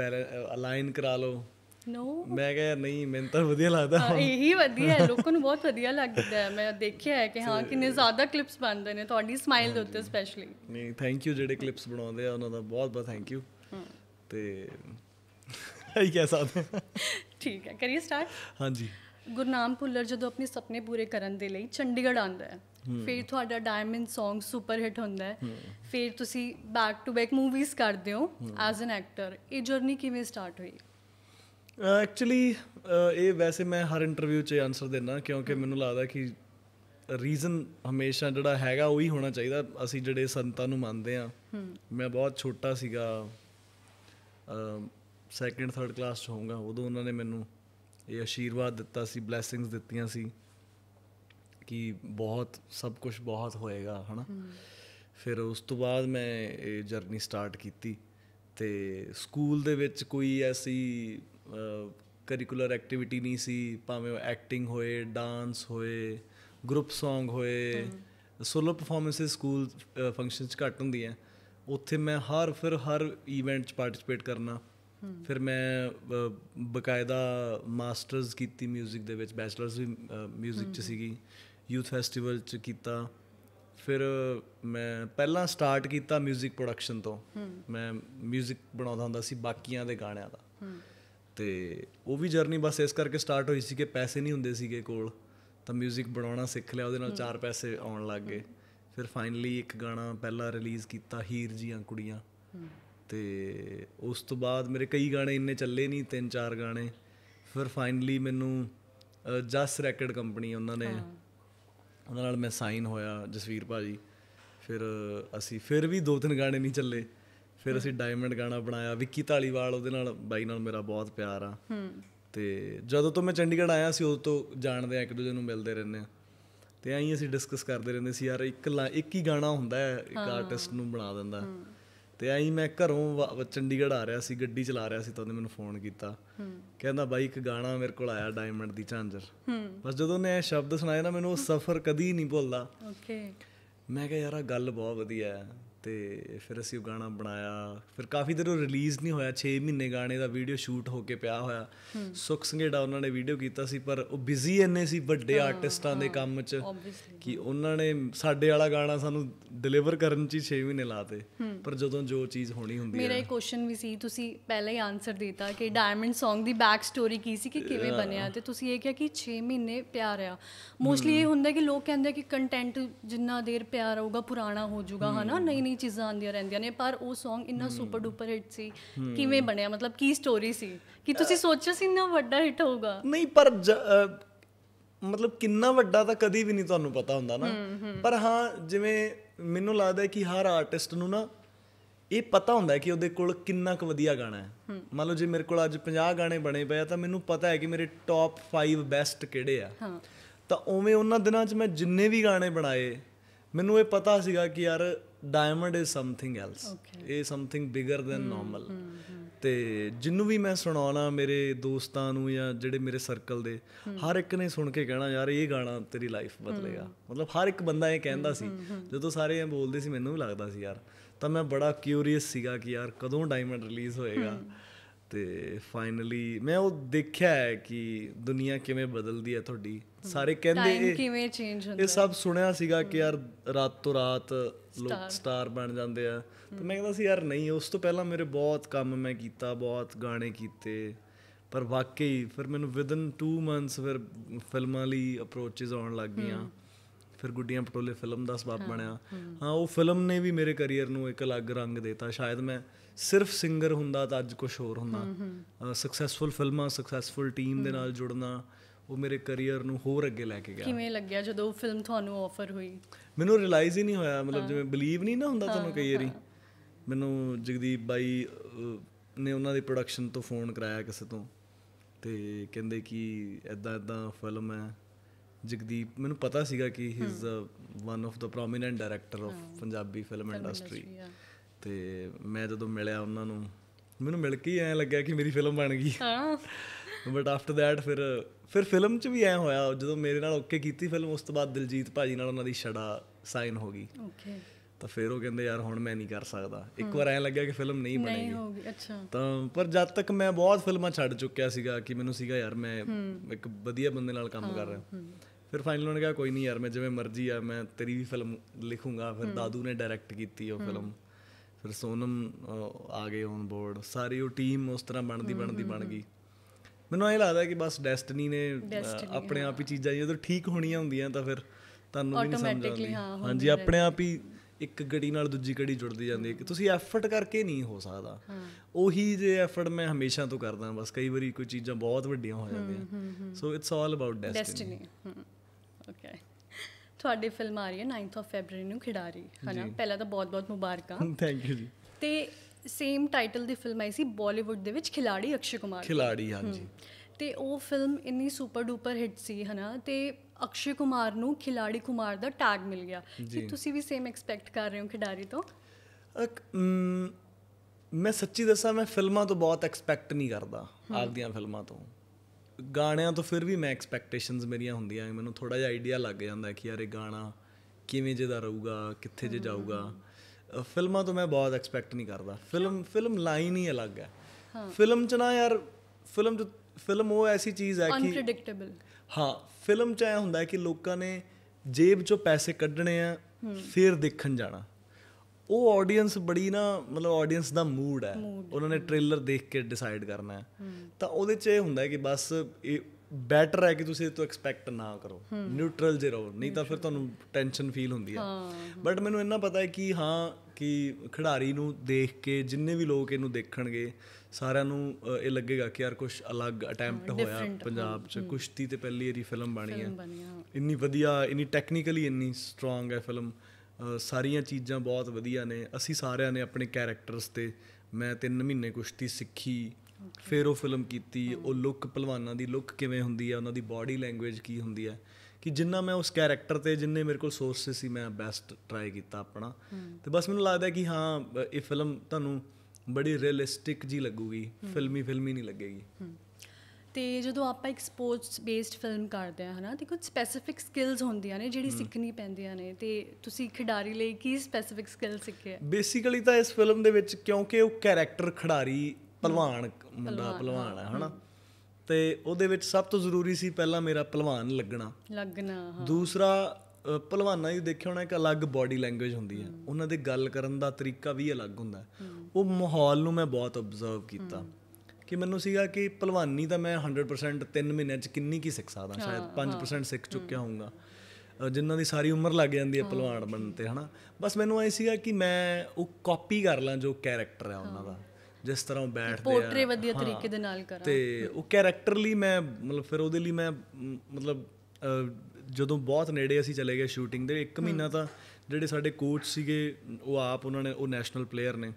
ਅਲਾਈਨ ਕਰਾ ਲਓ ਨੋ ਮੈਂ ਕਹਿੰਦਾ ਨਹੀਂ ਮੈਨੂੰ ਤਾਂ ਵਧੀਆ ਲੱਗਦਾ ਇਹੀ ਵਧੀਆ ਹੈ ਲੋਕਾਂ ਨੂੰ ਬਹੁਤ ਵਧੀਆ ਲੱਗਦਾ ਹੈ ਮੈਂ ਦੇਖਿਆ ਹੈ ਕਿ ਹਾਂ ਕਿੰਨੇ ਜ਼ਿਆਦਾ ਕਲਿੱਪਸ ਬਣਦੇ ਨੇ ਤੁਹਾਡੀ ਸਮਾਈਲ ਦੇ ਉੱਤੇ ਸਪੈਸ਼ਲੀ ਨਹੀਂ ਥੈਂਕ ਯੂ ਜਿਹੜੇ ਕਲਿੱਪਸ ਬਣਾਉਂਦੇ ਆ ਉਹਨਾਂ ਦਾ ਬਹੁਤ ਬਹੁਤ ਥੈਂਕ ਯੂ ਤੇ ਹੀ ਕਹਿ ਸਕਦੇ ਠੀਕ ਹੈ ਕਰੀਏ ਸਟਾਰਟ ਹਾਂਜੀ ਗੁਰਨਾਮ ਭੁੱਲਰ ਜਦੋਂ ਆਪਣੇ ਸੁਪਨੇ ਪੂਰੇ ਕਰਨ ਦੇ ਲਈ ਚੰਡੀਗੜ੍ਹ ਆਉਂਦਾ ਹੈ ਫਿਰ ਤੁਹਾਡਾ ਡਾਇਮੰਡ Song ਸੁਪਰ ਹਿੱਟ ਹੁੰਦਾ ਹੈ ਫਿਰ ਤੁਸੀਂ ਬੈਕ ਟੂ ਬੈਕ ਮੂਵੀਜ਼ ਕਰਦੇ ਹੋ ਐਜ਼ ਐਨ ਐਕਟਰ ਇਹ ਜਰਨੀ ਕਿਵੇਂ ਸਟਾਰਟ ਹੋਈ ਐਕਚੁਅਲੀ ਇਹ ਵੈਸੇ ਮੈਂ ਹਰ ਇੰਟਰਵਿਊ 'ਚ ਆਨਸਰ ਦੇਣਾ ਕਿਉਂਕਿ ਮੈਨੂੰ ਲੱਗਦਾ ਕਿ ਰੀਜ਼ਨ ਹਮੇਸ਼ਾ ਜਿਹੜਾ ਹੈਗਾ ਉਹੀ ਹੋਣਾ ਚਾਹੀਦਾ ਅਸੀਂ ਜਿਹੜੇ ਸੰਤਾਂ ਨੂੰ ਮੰਨਦੇ ਆ ਮੈਂ ਬਹੁਤ ਛੋਟਾ ਸੀਗਾ ਸੈਕੰਡ ਥਰਡ ਕਲਾਸ 'ਚ ਹੋਊਗਾ ਉਦੋਂ ਉਹਨਾਂ ਨੇ ਮੈਨੂੰ ਇਹ ਅਸ਼ੀਰਵਾਦ ਦਿੱਤਾ ਸੀ ਬਲੇਸਿੰਗਸ ਦਿੱਤੀਆਂ ਸੀ ਕਿ ਬਹੁਤ ਸਭ ਕੁਝ ਬਹੁਤ ਹੋਏਗਾ ਹਨਾ ਫਿਰ ਉਸ ਤੋਂ ਬਾਅਦ ਮੈਂ ਇਹ ਜਰਨੀ ਸਟਾਰਟ ਕੀਤੀ ਤੇ ਸਕੂਲ ਦੇ ਵਿੱਚ ਕੋਈ ਐਸੀ ਕਰਿਕੂਲਰ ਐਕਟੀਵਿਟੀ ਨਹੀਂ ਸੀ ਭਾਵੇਂ ਉਹ ਐਕਟਿੰਗ ਹੋਏ ਡਾਂਸ ਹੋਏ ਗਰੁੱਪ Song ਹੋਏ ਸੋਲੋ ਪਰਫਾਰਮੈਂਸਸ ਸਕੂਲ ਫੰਕਸ਼ਨਸ ਘੱਟ ਹੁੰਦੀਆਂ ਉੱਥੇ ਮੈਂ ਹਰ ਫਿਰ ਹਰ ਇਵੈਂਟ 'ਚ ਪਾਰਟਿਸਿਪੇਟ ਕਰਨਾ ਫਿਰ ਮੈਂ ਬਕਾਇਦਾ ਮਾਸਟਰਸ ਕੀਤੀ 뮤직 ਦੇ ਵਿੱਚ ਬੈਚਲਰਸ ਵੀ 뮤직 ਚ ਸੀਗੀ ਯੂਥ ਫੈਸਟੀਵਲ ਚ ਕੀਤਾ ਫਿਰ ਮੈਂ ਪਹਿਲਾਂ ਸਟਾਰਟ ਕੀਤਾ 뮤직 ਪ੍ਰੋਡਕਸ਼ਨ ਤੋਂ ਮੈਂ 뮤직 ਬਣਾਉਂਦਾ ਹੁੰਦਾ ਸੀ ਬਾਕੀਆਂ ਦੇ ਗਾਣਿਆਂ ਦਾ ਤੇ ਉਹ ਵੀ ਜਰਨੀ ਬਸ ਇਸ ਕਰਕੇ ਸਟਾਰਟ ਹੋਈ ਸੀ ਕਿ ਪੈਸੇ ਨਹੀਂ ਹੁੰਦੇ ਸੀਗੇ ਕੋਲ ਤਾਂ 뮤직 ਬਣਾਉਣਾ ਸਿੱਖ ਲਿਆ ਉਹਦੇ ਨਾਲ ਚਾਰ ਪੈਸੇ ਆਉਣ ਲੱਗ ਗਏ ਫਿਰ ਫਾਈਨਲੀ ਇੱਕ ਗਾਣਾ ਪਹਿਲਾ ਰਿਲੀਜ਼ ਕੀਤਾ ਹੀਰ ਜੀਆਂ ਕੁੜੀਆਂ ਤੇ ਉਸ ਤੋਂ ਬਾਅਦ ਮੇਰੇ ਕਈ ਗਾਣੇ ਇੰਨੇ ਚੱਲੇ ਨਹੀਂ ਤਿੰਨ ਚਾਰ ਗਾਣੇ ਫਿਰ ਫਾਈਨਲੀ ਮੈਨੂੰ ਜਸ ਰੈਕਡ ਕੰਪਨੀ ਉਹਨਾਂ ਨੇ ਉਹਨਾਂ ਨਾਲ ਮੈਂ ਸਾਈਨ ਹੋਇਆ ਜਸਵੀਰ ਭਾਜੀ ਫਿਰ ਅਸੀਂ ਫਿਰ ਵੀ ਦੋ ਤਿੰਨ ਗਾਣੇ ਨਹੀਂ ਚੱਲੇ ਫਿਰ ਅਸੀਂ ਡਾਇਮੰਡ ਗਾਣਾ ਬਣਾਇਆ ਵਿੱਕੀ ਢਾਲੀਵਾਲ ਉਹਦੇ ਨਾਲ ਬਾਈ ਨਾਲ ਮੇਰਾ ਬਹੁਤ ਪਿਆਰ ਆ ਤੇ ਜਦੋਂ ਤੋਂ ਮੈਂ ਚੰਡੀਗੜ੍ਹ ਆਇਆ ਸੀ ਉਦੋਂ ਤੋਂ ਜਾਣਦੇ ਆ ਇੱਕ ਦੂਜੇ ਨੂੰ ਮਿਲਦੇ ਰਹਿੰਦੇ ਆ ਤੇ ਐਂ ਅਸੀਂ ਡਿਸਕਸ ਕਰਦੇ ਰਹਿੰਦੇ ਸੀ ਯਾਰ ਇੱਕ ਇੱਕ ਹੀ ਗਾਣਾ ਹੁੰਦਾ ਹੈ ਇੱਕ ਆਰਟਿਸਟ ਨੂੰ ਬਣਾ ਦਿੰਦਾ ਤੇ ਐਂ ਮੈਂ ਘਰੋਂ ਚੰਡੀਗੜ੍ਹ ਆ ਰਿਹਾ ਸੀ ਗੱਡੀ ਚਲਾ ਰਿਹਾ ਸੀ ਤਾਂ ਉਹਨੇ ਮੈਨੂੰ ਫੋਨ ਕੀਤਾ ਕਹਿੰਦਾ ਬਾਈ ਇੱਕ ਗਾਣਾ ਮੇਰੇ ਕੋਲ ਆਇਆ ਡਾਇਮੰਡ ਦੀ ਝਾਂਜਰ ਬਸ ਜਦੋਂ ਉਹਨੇ ਇਹ ਸ਼ਬਦ ਸੁਣਾਏ ਨਾ ਮੈਨੂੰ ਉਹ ਸਫ਼ਰ ਕਦੀ ਨਹੀਂ ਭੁੱਲਦਾ ਓਕੇ ਮੈਂ ਕਿਹਾ ਯਾਰ ਆ ਗੱਲ ਬਹੁਤ ਵਧੀਆ ਹੈ ਤੇ ਫਿਰ ਅਸੀਂ ਉਹ ਗਾਣਾ ਬਣਾਇਆ ਫਿਰ ਕਾਫੀ ਦਿਨ ਉਹ ਰਿਲੀਜ਼ ਨਹੀਂ ਹੋਇਆ 6 ਮਹੀਨੇ ਗਾਣੇ ਦਾ ਵੀਡੀਓ ਸ਼ੂਟ ਹੋ ਕੇ ਪਿਆ ਹੋਇਆ ਸੁਖ ਸੰਘੇੜਾ ਉਹਨਾਂ ਨੇ ਵੀਡੀਓ ਕੀਤਾ ਸੀ ਪਰ ਉਹ ਬਿਜ਼ੀ ਐਨੇ ਸੀ ਵੱਡੇ ਆਰਟਿਸਟਾਂ ਦੇ ਕੰਮ 'ਚ ਕਿ ਉਹਨਾਂ ਨੇ ਸਾਡੇ ਵਾਲਾ ਗਾਣਾ ਸਾਨੂੰ ਡਿਲੀਵਰ ਕਰਨ 'ਚ 6 ਮਹੀਨੇ ਲਾਤੇ ਪਰ ਜਦੋਂ ਜੋ ਚੀਜ਼ ਹੋਣੀ ਹੁੰਦੀ ਹੈ ਮੇਰਾ ਇੱਕ ਕੁਐਸਚਨ ਵੀ ਸੀ ਤੁਸੀਂ ਪਹਿਲਾਂ ਹੀ ਆਨਸਰ ਦਿੱਤਾ ਕਿ ਡਾਇਮੰਡ Song ਦੀ ਬੈਕ ਸਟੋਰੀ ਕੀ ਸੀ ਕਿ ਕਿਵੇਂ ਬਣਿਆ ਤੇ ਤੁਸੀਂ ਇਹ ਕਿਹਾ ਕਿ 6 ਮਹੀਨੇ ਪਿਆਰ ਆ ਮੋਸਟਲੀ ਇਹ ਹੁੰਦਾ ਕਿ ਲੋਕ ਕਹਿੰਦੇ ਕਿ ਕੰਟੈਂਟ ਜਿੰਨਾ ਦੇਰ ਪਿਆਰ ਹੋਊਗਾ ਪੁਰਾਣਾ ਹੋ ਜਾਊਗਾ ਹਨਾ ਨਹੀਂ ਨਹੀਂ ਚੀਜ਼ਾਂ ਆਉਂਦੀਆਂ ਰਹਿੰਦੀਆਂ ਨੇ ਪਰ ਉਹ Song ਇੰਨਾ ਸੁਪਰ ਡੂਪਰ ਹਿੱਟ ਸੀ ਕਿਵੇਂ ਬਣਿਆ ਮਤਲਬ ਕੀ ਸਟੋਰੀ ਸੀ ਕਿ ਤੁਸੀਂ ਸੋਚਿਆ ਸੀ ਇੰਨਾ ਵੱਡਾ ਹਿੱਟ ਹੋਊਗਾ ਨਹੀਂ ਪਰ ਮਤਲਬ ਕਿੰਨਾ ਵੱਡਾ ਤਾਂ ਕਦੀ ਵੀ ਨਹੀਂ ਤੁਹਾਨੂੰ ਪਤਾ ਹੁੰਦਾ ਨਾ ਪਰ ਹਾਂ ਜਿਵੇਂ ਮੈਨੂੰ ਲੱਗਦਾ ਕਿ ਹਰ ਆਰਟਿਸਟ ਨੂੰ ਨਾ ਇਹ ਪਤਾ ਹੁੰਦਾ ਕਿ ਉਹਦੇ ਕੋਲ ਕਿੰਨਾ ਕੁ ਵਧੀਆ ਗਾਣਾ ਹੈ ਮੰਨ ਲਓ ਜੇ ਮੇਰੇ ਕੋਲ ਅੱਜ 50 ਗਾਣੇ ਬਣੇ ਪਏ ਆ ਤਾਂ ਮੈਨੂੰ ਪਤਾ ਹੈ ਕਿ ਮੇਰੇ ਟੌਪ 5 ਬੈਸਟ ਕਿਹੜੇ ਆ ਤਾਂ ਉਵੇਂ ਉਹਨਾਂ ਦਿਨਾਂ 'ਚ ਮੈਂ ਜਿੰਨੇ ਵੀ ਗਾਣੇ ਬਣਾਏ ਮੈਨੂੰ ਇਹ ਪਤਾ ਸੀਗਾ ਕਿ ਯਾਰ ਡਾਇਮੰਡ ਇਜ਼ ਸਮਥਿੰਗ ਐਲਸ ਇਹ ਸਮਥਿੰਗ ਬਿਗਰ ਦੈਨ ਨਾਰਮਲ ਤੇ ਜਿੰਨੂੰ ਵੀ ਮੈਂ ਸੁਣਾਉਣਾ ਮੇਰੇ ਦੋਸਤਾਂ ਨੂੰ ਜਾਂ ਜਿਹੜੇ ਮੇਰੇ ਸਰਕਲ ਦੇ ਹਰ ਇੱਕ ਨੇ ਸੁਣ ਕੇ ਕਹਿਣਾ ਯਾਰ ਇਹ ਗਾਣਾ ਤੇਰੀ ਲਾਈਫ ਬਦਲੇਗਾ ਮਤਲਬ ਹਰ ਇੱਕ ਬੰਦਾ ਇਹ ਕਹਿੰਦਾ ਸੀ ਜਦੋਂ ਸਾਰੇ ਇਹ ਬੋਲਦੇ ਸੀ ਮੈਨੂੰ ਵੀ ਲੱਗਦਾ ਸੀ ਯਾਰ ਤਾਂ ਮੈਂ ਬੜਾ ਕਿਊਰੀਅਸ ਸੀਗਾ ਕਿ ਯਾਰ ਕਦੋਂ ਡਾਇਮੰਡ ਰਿਲੀਜ਼ ਹੋਏਗਾ ਤੇ ਫਾਈਨਲੀ ਮੈਂ ਉਹ ਦੇਖਿਆ ਹੈ ਕਿ ਦੁਨੀਆ ਕਿਵੇਂ ਬਦਲਦੀ ਹੈ ਤੁਹਾਡੀ ਸਾਰੇ ਕਹਿੰਦੇ ਇਹ ਕਿਵੇਂ ਚੇਂਜ ਹੁੰਦਾ ਇਹ ਸਭ ਸੁਣਿਆ ਸੀਗਾ ਕਿ ਯਾਰ ਰਾਤ ਤੋਂ ਰਾਤ ਲੋਕ ਸਟਾਰ ਬਣ ਜਾਂਦੇ ਆ ਤੇ ਮੈਂ ਕਹਿੰਦਾ ਸੀ ਯਾਰ ਨਹੀਂ ਉਸ ਤੋਂ ਪਹਿਲਾਂ ਮੇਰੇ ਬਹੁਤ ਕੰਮ ਮੈਂ ਕੀਤਾ ਬਹੁਤ ਗਾਣੇ ਕੀਤੇ ਪਰ ਵਾਕਈ ਫਿਰ ਮੈਨੂੰ ਵਿਦਨ 2 ਮੰਥਸ ਫਿਰ ਫਿਲਮਾਂ ਲਈ ਅਪਰੋਚਸ ਆਉਣ ਲੱਗ ਗਈਆਂ ਫਿਰ ਗੁੱਡੀਆਂ ਪਟੋਲੇ ਫਿਲਮ ਦਾ ਸਬਬ ਬਣਿਆ ਹਾਂ ਉਹ ਫਿਲਮ ਨੇ ਵੀ ਮੇਰੇ ਕੈਰੀਅਰ ਨੂੰ ਇੱਕ ਅਲੱਗ ਰੰਗ ਦਿੱਤਾ ਸ਼ਾਇਦ ਮੈਂ ਸਿਰਫ ਸਿੰਗਰ ਹੁੰਦਾ ਤਾਂ ਅੱਜ ਕੁਝ ਹੋਰ ਹੁੰਦਾ ਸਕਸੈਸਫੁਲ ਫਿਲਮਾਂ ਸਕਸੈਸਫੁਲ ਟੀਮ ਦੇ ਨਾਲ ਜੁੜਨਾ ਉਹ ਮੇਰੇ ਕੈਰੀਅਰ ਨੂੰ ਹੋਰ ਅੱਗੇ ਲੈ ਕੇ ਗਿਆ ਕਿਵੇਂ ਲੱਗਿਆ ਜਦੋਂ ਫਿਲਮ ਤੁਹਾਨੂੰ ਆਫਰ ਹੋਈ ਮੈਨੂੰ ਰਿਅਲਾਈਜ਼ ਹੀ ਨਹੀਂ ਹੋਇਆ ਮਤਲਬ ਜਿਵੇਂ ਬਲੀਵ ਨਹੀਂ ਨਾ ਹੁੰਦਾ ਤੁਹਾਨੂੰ ਕਈ ਵਾਰੀ ਮੈਨੂੰ ਜਗਦੀਪ ਬਾਈ ਨੇ ਉਹਨਾਂ ਦੀ ਪ੍ਰੋਡਕਸ਼ਨ ਤੋਂ ਫੋਨ ਕਰਾਇਆ ਕਿਸੇ ਤੋਂ ਤੇ ਕਹਿੰਦੇ ਕਿ ਐਦਾਂ ਐਦਾਂ ਫਿਲਮ ਹੈ ਜਗਦੀਪ ਮੈਨੂੰ ਪਤਾ ਸੀਗਾ ਕਿ he is one of the prominent director of Punjabi film industry ਤੇ ਮੈਂ ਜਦੋਂ ਮਿਲਿਆ ਉਹਨਾਂ ਨੂੰ ਮੈਨੂੰ ਮਿਲ ਕੇ ਹੀ ਐ ਲੱਗਿਆ ਕਿ ਮੇਰੀ ਫਿਲਮ ਬਣ ਗਈ ਹਾਂ ਬਟ ਆਫਟਰ ਥੈਟ ਫਿਰ ਫਿਰ ਫਿਲਮ 'ਚ ਵੀ ਐ ਹੋਇਆ ਜਦੋਂ ਮੇਰੇ ਨਾਲ ਓਕੇ ਕੀਤੀ ਫਿਲਮ ਉਸ ਤੋਂ ਬਾਅਦ ਦਿਲਜੀਤ ਭਾਜੀ ਨਾਲ ਉਹਨਾਂ ਦੀ ਛੜਾ ਸਾਈਨ ਹੋ ਗਈ ਓਕੇ ਤਾਂ ਫਿਰ ਉਹ ਕਹਿੰਦੇ ਯਾਰ ਹੁਣ ਮੈਂ ਨਹੀਂ ਕਰ ਸਕਦਾ ਇੱਕ ਵਾਰ ਐ ਲੱਗਿਆ ਕਿ ਫਿਲਮ ਨਹੀਂ ਬਣੇਗੀ ਨਹੀਂ ਹੋਗੀ ਅੱਛਾ ਤਾਂ ਪਰ ਜਦ ਤੱਕ ਮੈਂ ਬਹੁਤ ਫਿਲਮਾਂ ਛੱਡ ਚੁੱਕਿਆ ਸੀਗਾ ਕਿ ਮੈਨੂੰ ਸੀਗਾ ਯਾਰ ਮੈਂ ਇੱਕ ਵਧੀਆ ਬੰਦੇ ਨਾਲ ਕੰਮ ਕਰ ਰਿਹਾ ਫਿਰ ਫਾਈਨਲ ਉਹਨੇ ਕਿਹਾ ਕੋਈ ਨਹੀਂ ਯਾਰ ਮੈਂ ਜਿਵੇਂ ਮਰਜ਼ੀ ਆ ਮੈਂ ਤੇਰੀ ਵੀ ਫਿਲਮ ਲਿਖੂੰਗਾ ਫਿਰ ਦਾਦੂ ਨੇ ਡਾਇਰੈਕਟ ਕੀਤੀ ਉਹ ਫਿਲਮ ਫਿਰ ਸੋਨਮ ਆ ਗਏ ਔਨ ਬੋਰਡ ਸਾਰੀ ਉਹ ਟੀਮ ਉਸ ਤਰ੍ਹਾਂ ਬਣਦੀ ਬਣਦੀ ਬਣ ਗਈ ਮੈਨੂੰ ਇਹ ਲੱਗਦਾ ਕਿ ਬਸ ਡੈਸਟਨੀ ਨੇ ਆਪਣੇ ਆਪ ਹੀ ਚੀਜ਼ਾਂ ਜਦੋਂ ਠੀਕ ਹੋਣੀਆਂ ਹੁੰਦੀਆਂ ਤਾਂ ਫਿਰ ਤੁਹਾਨੂੰ ਵੀ ਨਹੀਂ ਸਮਝ ਆਉਂਦੀ ਹਾਂਜੀ ਆਪਣੇ ਆਪ ਹੀ ਇੱਕ ਗੜੀ ਨਾਲ ਦੂਜੀ ਗੜੀ ਜੁੜਦੀ ਜਾਂਦੀ ਹੈ ਕਿ ਤੁਸੀਂ ਐਫਰਟ ਕਰਕੇ ਨਹੀਂ ਹੋ ਸਕਦਾ ਉਹੀ ਜੇ ਐਫਰਟ ਮੈਂ ਹਮੇਸ਼ਾ ਤੋਂ ਕਰਦਾ ਬਸ ਕਈ ਵਾਰੀ ਕੋਈ ਚੀਜ਼ਾਂ ਬਹੁਤ ਵੱਡੀਆਂ ਹੋ ਜਾਂਦੀਆਂ so it's all about destiny okay ਤੁਹਾਡੀ ਫਿਲਮ ਆ ਰਹੀ ਹੈ 9th ਆਫ ਫੈਬਰੀ ਨੂੰ ਖਿਡਾਰੀ ਹਨਾ ਪਹਿਲਾਂ ਤਾਂ ਬਹੁਤ-ਬਹੁਤ ਮੁਬਾਰਕਾਂ ਥੈਂਕ [LAUGHS] ਯੂ ਜੀ ਤੇ ਸੇਮ ਟਾਈਟਲ ਦੀ ਫਿਲਮ ਆਈ ਸੀ ਬਾਲੀਵੁੱਡ ਦੇ ਵਿੱਚ ਖਿਲਾੜੀ ਅਕਸ਼ੇ ਕੁਮਾਰ ਖਿਲਾੜੀ ਹਾਂਜੀ ਤੇ ਉਹ ਫਿਲਮ ਇੰਨੀ ਸੁਪਰ ਡੂਪਰ ਹਿੱਟ ਸੀ ਹਨਾ ਤੇ ਅਕਸ਼ੇ ਕੁਮਾਰ ਨੂੰ ਖਿਲਾੜੀ ਕੁਮਾਰ ਦਾ ਟੈਗ ਮਿਲ ਗਿਆ ਕਿ ਤੁਸੀਂ ਵੀ ਸੇਮ ਐਕਸਪੈਕਟ ਕਰ ਰਹੇ ਹੋ ਖਿਡਾਰੀ ਤੋਂ ਮੈਂ ਸੱਚੀ ਦੱਸਾਂ ਮੈਂ ਫਿਲਮਾਂ ਤੋਂ ਬਹੁਤ ਐਕਸਪੈਕਟ ਨਹੀਂ ਕਰਦਾ ਆਪਦੀਆਂ ਫਿਲਮਾਂ ਤੋਂ ਗਾਣਿਆਂ ਤੋਂ ਫਿਰ ਵੀ ਮੈਂ ਐਕਸਪੈਕਟੇਸ਼ਨਸ ਮੇਰੀਆਂ ਹੁੰਦੀਆਂ ਮੈਨੂੰ ਥੋੜਾ ਜਿਹਾ ਆਈਡੀਆ ਲੱਗ ਜਾਂਦਾ ਕਿ ਯਾਰ ਇਹ ਗਾਣਾ ਕਿਵੇਂ ਜਿਹਦਾ ਰਹੂਗਾ ਕਿੱਥੇ ਜੇ ਜਾਊਗਾ ਫਿਲਮਾਂ ਤੋਂ ਮੈਂ ਬਹੁਤ ਐਕਸਪੈਕਟ ਨਹੀਂ ਕਰਦਾ ਫਿਲਮ ਫਿਲਮ ਲਾਈਨ ਹੀ ਅਲੱਗ ਹੈ ਫਿਲਮ ਚ ਨਾ ਯਾਰ ਫਿਲਮ ਚ ਫਿਲਮ ਉਹ ਐਸੀ ਚੀਜ਼ ਹੈ ਕਿ ਅਨਪ੍ਰੀਡਿਕਟੇਬਲ ਹਾਂ ਫਿਲਮ ਚ ਆਇਆ ਹੁੰਦਾ ਕਿ ਲੋਕਾਂ ਨੇ ਜੇਬ ਚੋਂ ਪੈਸੇ ਕੱਢਣੇ ਆ ਫਿਰ ਦੇਖਣ ਜਾਣਾ ਉਹ ਆਡੀਅנס ਬੜੀ ਨਾ ਮਤਲਬ ਆਡੀਅנס ਦਾ ਮੂਡ ਹੈ ਉਹਨਾਂ ਨੇ ਟ੍ਰੇਲਰ ਦੇਖ ਕੇ ਡਿਸਾਈਡ ਕਰਨਾ ਹੈ ਤਾਂ ਉਹਦੇ 'ਚ ਇਹ ਹੁੰਦਾ ਹੈ ਕਿ ਬਸ ਇਹ ਬੈਟਰ ਹੈ ਕਿ ਤੁਸੀਂ ਇਹ ਤੋਂ ਐਕਸਪੈਕਟ ਨਾ ਕਰੋ ਨਿਊਟਰਲ ਜੇ ਰਹੋ ਨਹੀਂ ਤਾਂ ਫਿਰ ਤੁਹਾਨੂੰ ਟੈਨਸ਼ਨ ਫੀਲ ਹੁੰਦੀ ਹੈ ਬਟ ਮੈਨੂੰ ਇੰਨਾ ਪਤਾ ਹੈ ਕਿ ਹਾਂ ਕਿ ਖਿਡਾਰੀ ਨੂੰ ਦੇਖ ਕੇ ਜਿੰਨੇ ਵੀ ਲੋਕ ਇਹਨੂੰ ਦੇਖਣਗੇ ਸਾਰਿਆਂ ਨੂੰ ਇਹ ਲੱਗੇਗਾ ਕਿ ਯਾਰ ਕੁਝ ਅਲੱਗ ਅਟੈਂਪਟ ਹੋਇਆ ਪੰਜਾਬ 'ਚ ਕੁਸ਼ਤੀ ਤੇ ਪਹਿਲੀ ਇਹਦੀ ਫਿਲਮ ਬਣੀ ਹੈ ਇੰਨੀ ਵਧੀਆ ਇੰਨੀ ਟੈਕਨੀਕਲੀ ਇੰਨੀ ਸਟਰੋਂਗ ਹੈ ਫਿਲਮ ਸਾਰੀਆਂ ਚੀਜ਼ਾਂ ਬਹੁਤ ਵਧੀਆ ਨੇ ਅਸੀਂ ਸਾਰਿਆਂ ਨੇ ਆਪਣੇ ਕੈਰੈਕਟਰਸ ਤੇ ਮੈਂ 3 ਮਹੀਨੇ ਕੁਸ਼ਤੀ ਸਿੱਖੀ ਫਿਰ ਉਹ ਫਿਲਮ ਕੀਤੀ ਉਹ ਲੁੱਕ ਪਹਿਲਵਾਨਾਂ ਦੀ ਲੁੱਕ ਕਿਵੇਂ ਹੁੰਦੀ ਹੈ ਉਹਨਾਂ ਦੀ ਬਾਡੀ ਲੈਂਗੁਏਜ ਕੀ ਹੁੰਦੀ ਹੈ ਕਿ ਜਿੰਨਾ ਮੈਂ ਉਸ ਕੈਰੈਕਟਰ ਤੇ ਜਿੰਨੇ ਮੇਰੇ ਕੋਲ ਸੋਰਸਸ ਸੀ ਮੈਂ ਬੈਸਟ ਟਰਾਈ ਕੀਤਾ ਆਪਣਾ ਤੇ ਬਸ ਮੈਨੂੰ ਲੱਗਦਾ ਕਿ ਹਾਂ ਇਹ ਫਿਲਮ ਤੁਹਾਨੂੰ ਬੜੀ ਰੀਅਲਿਸਟਿਕ ਜੀ ਲੱਗੂਗੀ ਫਿਲਮੀ ਫਿਲਮੀ ਨਹੀਂ ਲੱਗੇਗੀ ਤੇ ਜਦੋਂ ਆਪਾਂ ਇੱਕ ਸਪੋਰਟਸ ਬੇਸਡ ਫਿਲਮ ਕਰਦੇ ਆ ਹਨਾ ਤੇ ਕੁਝ ਸਪੈਸੀਫਿਕ ਸਕਿੱਲਸ ਹੁੰਦੀਆਂ ਨੇ ਜਿਹੜੀ ਸਿੱਖਣੀ ਪੈਂਦੀਆਂ ਨੇ ਤੇ ਤੁਸੀਂ ਖਿਡਾਰੀ ਲਈ ਕੀ ਸਪੈਸੀਫਿਕ ਸਕਿੱਲ ਸਿੱਖਿਆ ਬੇਸਿਕਲੀ ਤਾਂ ਇਸ ਫਿਲਮ ਦੇ ਵਿੱਚ ਕਿਉਂਕਿ ਉਹ ਕੈਰੈਕਟਰ ਖਿਡਾਰੀ ਪਹਿਲਵਾਨ ਮੁੰਡਾ ਪਹਿਲਵਾਨ ਹੈ ਹਨਾ ਤੇ ਉਹਦੇ ਵਿੱਚ ਸਭ ਤੋਂ ਜ਼ਰੂਰੀ ਸੀ ਪਹਿਲਾਂ ਮੇਰਾ ਪਹਿਲਵਾਨ ਲੱਗਣਾ ਲੱਗਣਾ ਹਾਂ ਦੂਸਰਾ ਪਹਿਲਵਾਨਾਂ ਦੀ ਦੇਖਿਆ ਹੋਣਾ ਇੱਕ ਅਲੱਗ ਬਾਡੀ ਲੈਂਗੁਏਜ ਹੁੰਦੀ ਹੈ ਉਹਨਾਂ ਦੇ ਗੱਲ ਕਰਨ ਦਾ ਤਰੀਕਾ ਵੀ ਅਲੱਗ ਹੁੰਦਾ ਉਹ ਮਾਹੌਲ ਨੂੰ ਮੈਂ ਬਹੁਤ ਅਬਜ਼ਰਵ ਕੀਤਾ ਕਿ ਮੈਨੂੰ ਸੀਗਾ ਕਿ ਪਹਿਲਵਾਨੀ ਤਾਂ ਮੈਂ 100% 3 ਮਹੀਨਿਆਂ ਚ ਕਿੰਨੀ ਕੀ ਸਿੱਖ ਸਕਦਾ ਸ਼ਾਇਦ 5% ਸਿੱਖ ਚੁੱਕਿਆ ਹੋਊਗਾ ਜਿਨ੍ਹਾਂ ਦੀ ਸਾਰੀ ਉਮਰ ਲੱਗ ਜਾਂਦੀ ਹੈ ਪਹਿਲਵਾਨ ਬਣਨ ਤੇ ਹਨਾ ਬਸ ਮੈਨੂੰ ਐ ਸੀਗਾ ਕਿ ਮੈਂ ਉਹ ਕਾਪੀ ਕਰ ਲਾਂ ਜੋ ਕੈਰੈਕਟਰ ਹੈ ਉਹਨਾਂ ਦਾ ਜਿਸ ਤਰ੍ਹਾਂ ਉਹ ਬੈਠਦੇ ਆ ਪੋਰਟਰੇ ਵਧੀਆ ਤਰੀਕੇ ਦੇ ਨਾਲ ਕਰਾਂ ਤੇ ਉਹ ਕੈਰੈਕਟਰਲੀ ਮੈਂ ਮਤਲਬ ਫਿਰ ਉਹਦੇ ਲਈ ਮੈਂ ਮਤਲਬ ਜਦੋਂ ਬਹੁਤ ਨੇੜੇ ਅਸੀਂ ਚਲੇ ਗਏ ਸ਼ੂਟਿੰਗ ਦੇ 1 ਮਹੀਨਾ ਤਾਂ ਜਿਹੜੇ ਸਾਡੇ ਕੋਚ ਸੀਗੇ ਉਹ ਆਪ ਉਹਨਾਂ ਨੇ ਉਹ ਨੈਸ਼ਨਲ ਪਲੇਅਰ ਨੇ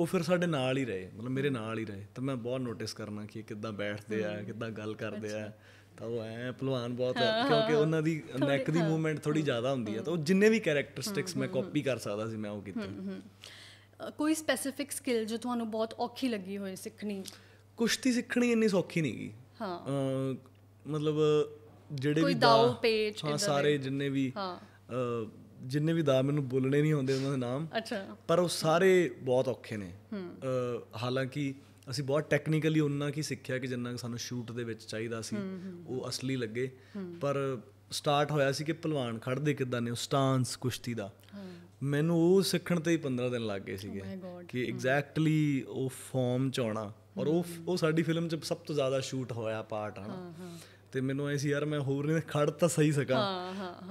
ਉਹ ਫਿਰ ਸਾਡੇ ਨਾਲ ਹੀ ਰਹੇ ਮਤਲਬ ਮੇਰੇ ਨਾਲ ਹੀ ਰਹੇ ਤਾਂ ਮੈਂ ਬਹੁਤ ਨੋਟਿਸ ਕਰਨਾ ਕਿ ਕਿੱਦਾਂ ਬੈਠਦੇ ਆ ਕਿੱਦਾਂ ਗੱਲ ਕਰਦੇ ਆ ਤਾਂ ਉਹ ਐ ਪਹਿਲਵਾਨ ਬਹੁਤ ਹੈ ਕਿਉਂਕਿ ਉਹਨਾਂ ਦੀ ਨੈਕ ਦੀ ਮੂਵਮੈਂਟ ਥੋੜੀ ਜ਼ਿਆਦਾ ਹੁੰਦੀ ਹੈ ਤਾਂ ਉਹ ਜਿੰਨੇ ਵੀ ਕੈਰੈਕਟਰਿਸਟਿਕਸ ਮੈਂ ਕਾਪੀ ਕਰ ਸਕਦਾ ਸੀ ਮੈਂ ਉਹ ਕੀਤੀ ਕੋਈ ਸਪੈਸਿਫਿਕ ਸਕਿੱਲ ਜੋ ਤੁਹਾਨੂੰ ਬਹੁਤ ਔਖੀ ਲੱਗੀ ਹੋਏ ਸਿੱਖਣੀ ਕੁਸ਼ਤੀ ਸਿੱਖਣੀ ਇੰਨੀ ਸੌਖੀ ਨਹੀਂ ਗਈ ਹਾਂ ਮਤਲਬ ਜਿਹੜੇ ਵੀ ਦਾਉ ਪੇਜ ਹਾਂ ਸਾਰੇ ਜਿੰਨੇ ਵੀ ਹਾਂ ਜਿੰਨੇ ਵੀ ਦਾ ਮੈਨੂੰ ਬੋਲਣੇ ਨਹੀਂ ਹੁੰਦੇ ਉਹਨਾਂ ਦੇ ਨਾਮ ਅੱਛਾ ਪਰ ਉਹ ਸਾਰੇ ਬਹੁਤ ਔਖੇ ਨੇ ਹਾਲਾਂਕਿ ਅਸੀਂ ਬਹੁਤ ਟੈਕਨੀਕਲੀ ਉਹਨਾਂ ਕੀ ਸਿੱਖਿਆ ਕਿ ਜਿੰਨਾ ਸਾਨੂੰ ਸ਼ੂਟ ਦੇ ਵਿੱਚ ਚਾਹੀਦਾ ਸੀ ਉਹ ਅਸਲੀ ਲੱਗੇ ਪਰ ਸਟਾਰਟ ਹੋਇਆ ਸੀ ਕਿ ਪਹਿਲਵਾਨ ਖੜਦੇ ਕਿੱਦਾਂ ਨੇ ਉਹ ਸਟਾਂਸ ਕੁਸ਼ਤੀ ਦਾ ਮੈਨੂੰ ਉਹ ਸਿੱਖਣ ਤੇ ਹੀ 15 ਦਿਨ ਲੱਗ ਗਏ oh ਸੀਗੇ ਕਿ ਐਗਜ਼ੈਕਟਲੀ ਉਹ ਫਾਰਮ ਚ ਆਉਣਾ ਔਰ ਉਹ ਉਹ ਸਾਡੀ ਫਿਲਮ ਚ ਸਭ ਤੋਂ ਜ਼ਿਆਦਾ ਸ਼ੂਟ ਹੋਇਆ ਪਾਰਟ ਹਨਾ ਤੇ ਮੈਨੂੰ ਐ ਸੀ ਯਾਰ ਮੈਂ ਹੋਰ ਨਹੀਂ ਖੜ ਤਾਂ ਸਹੀ ਸਕਾਂ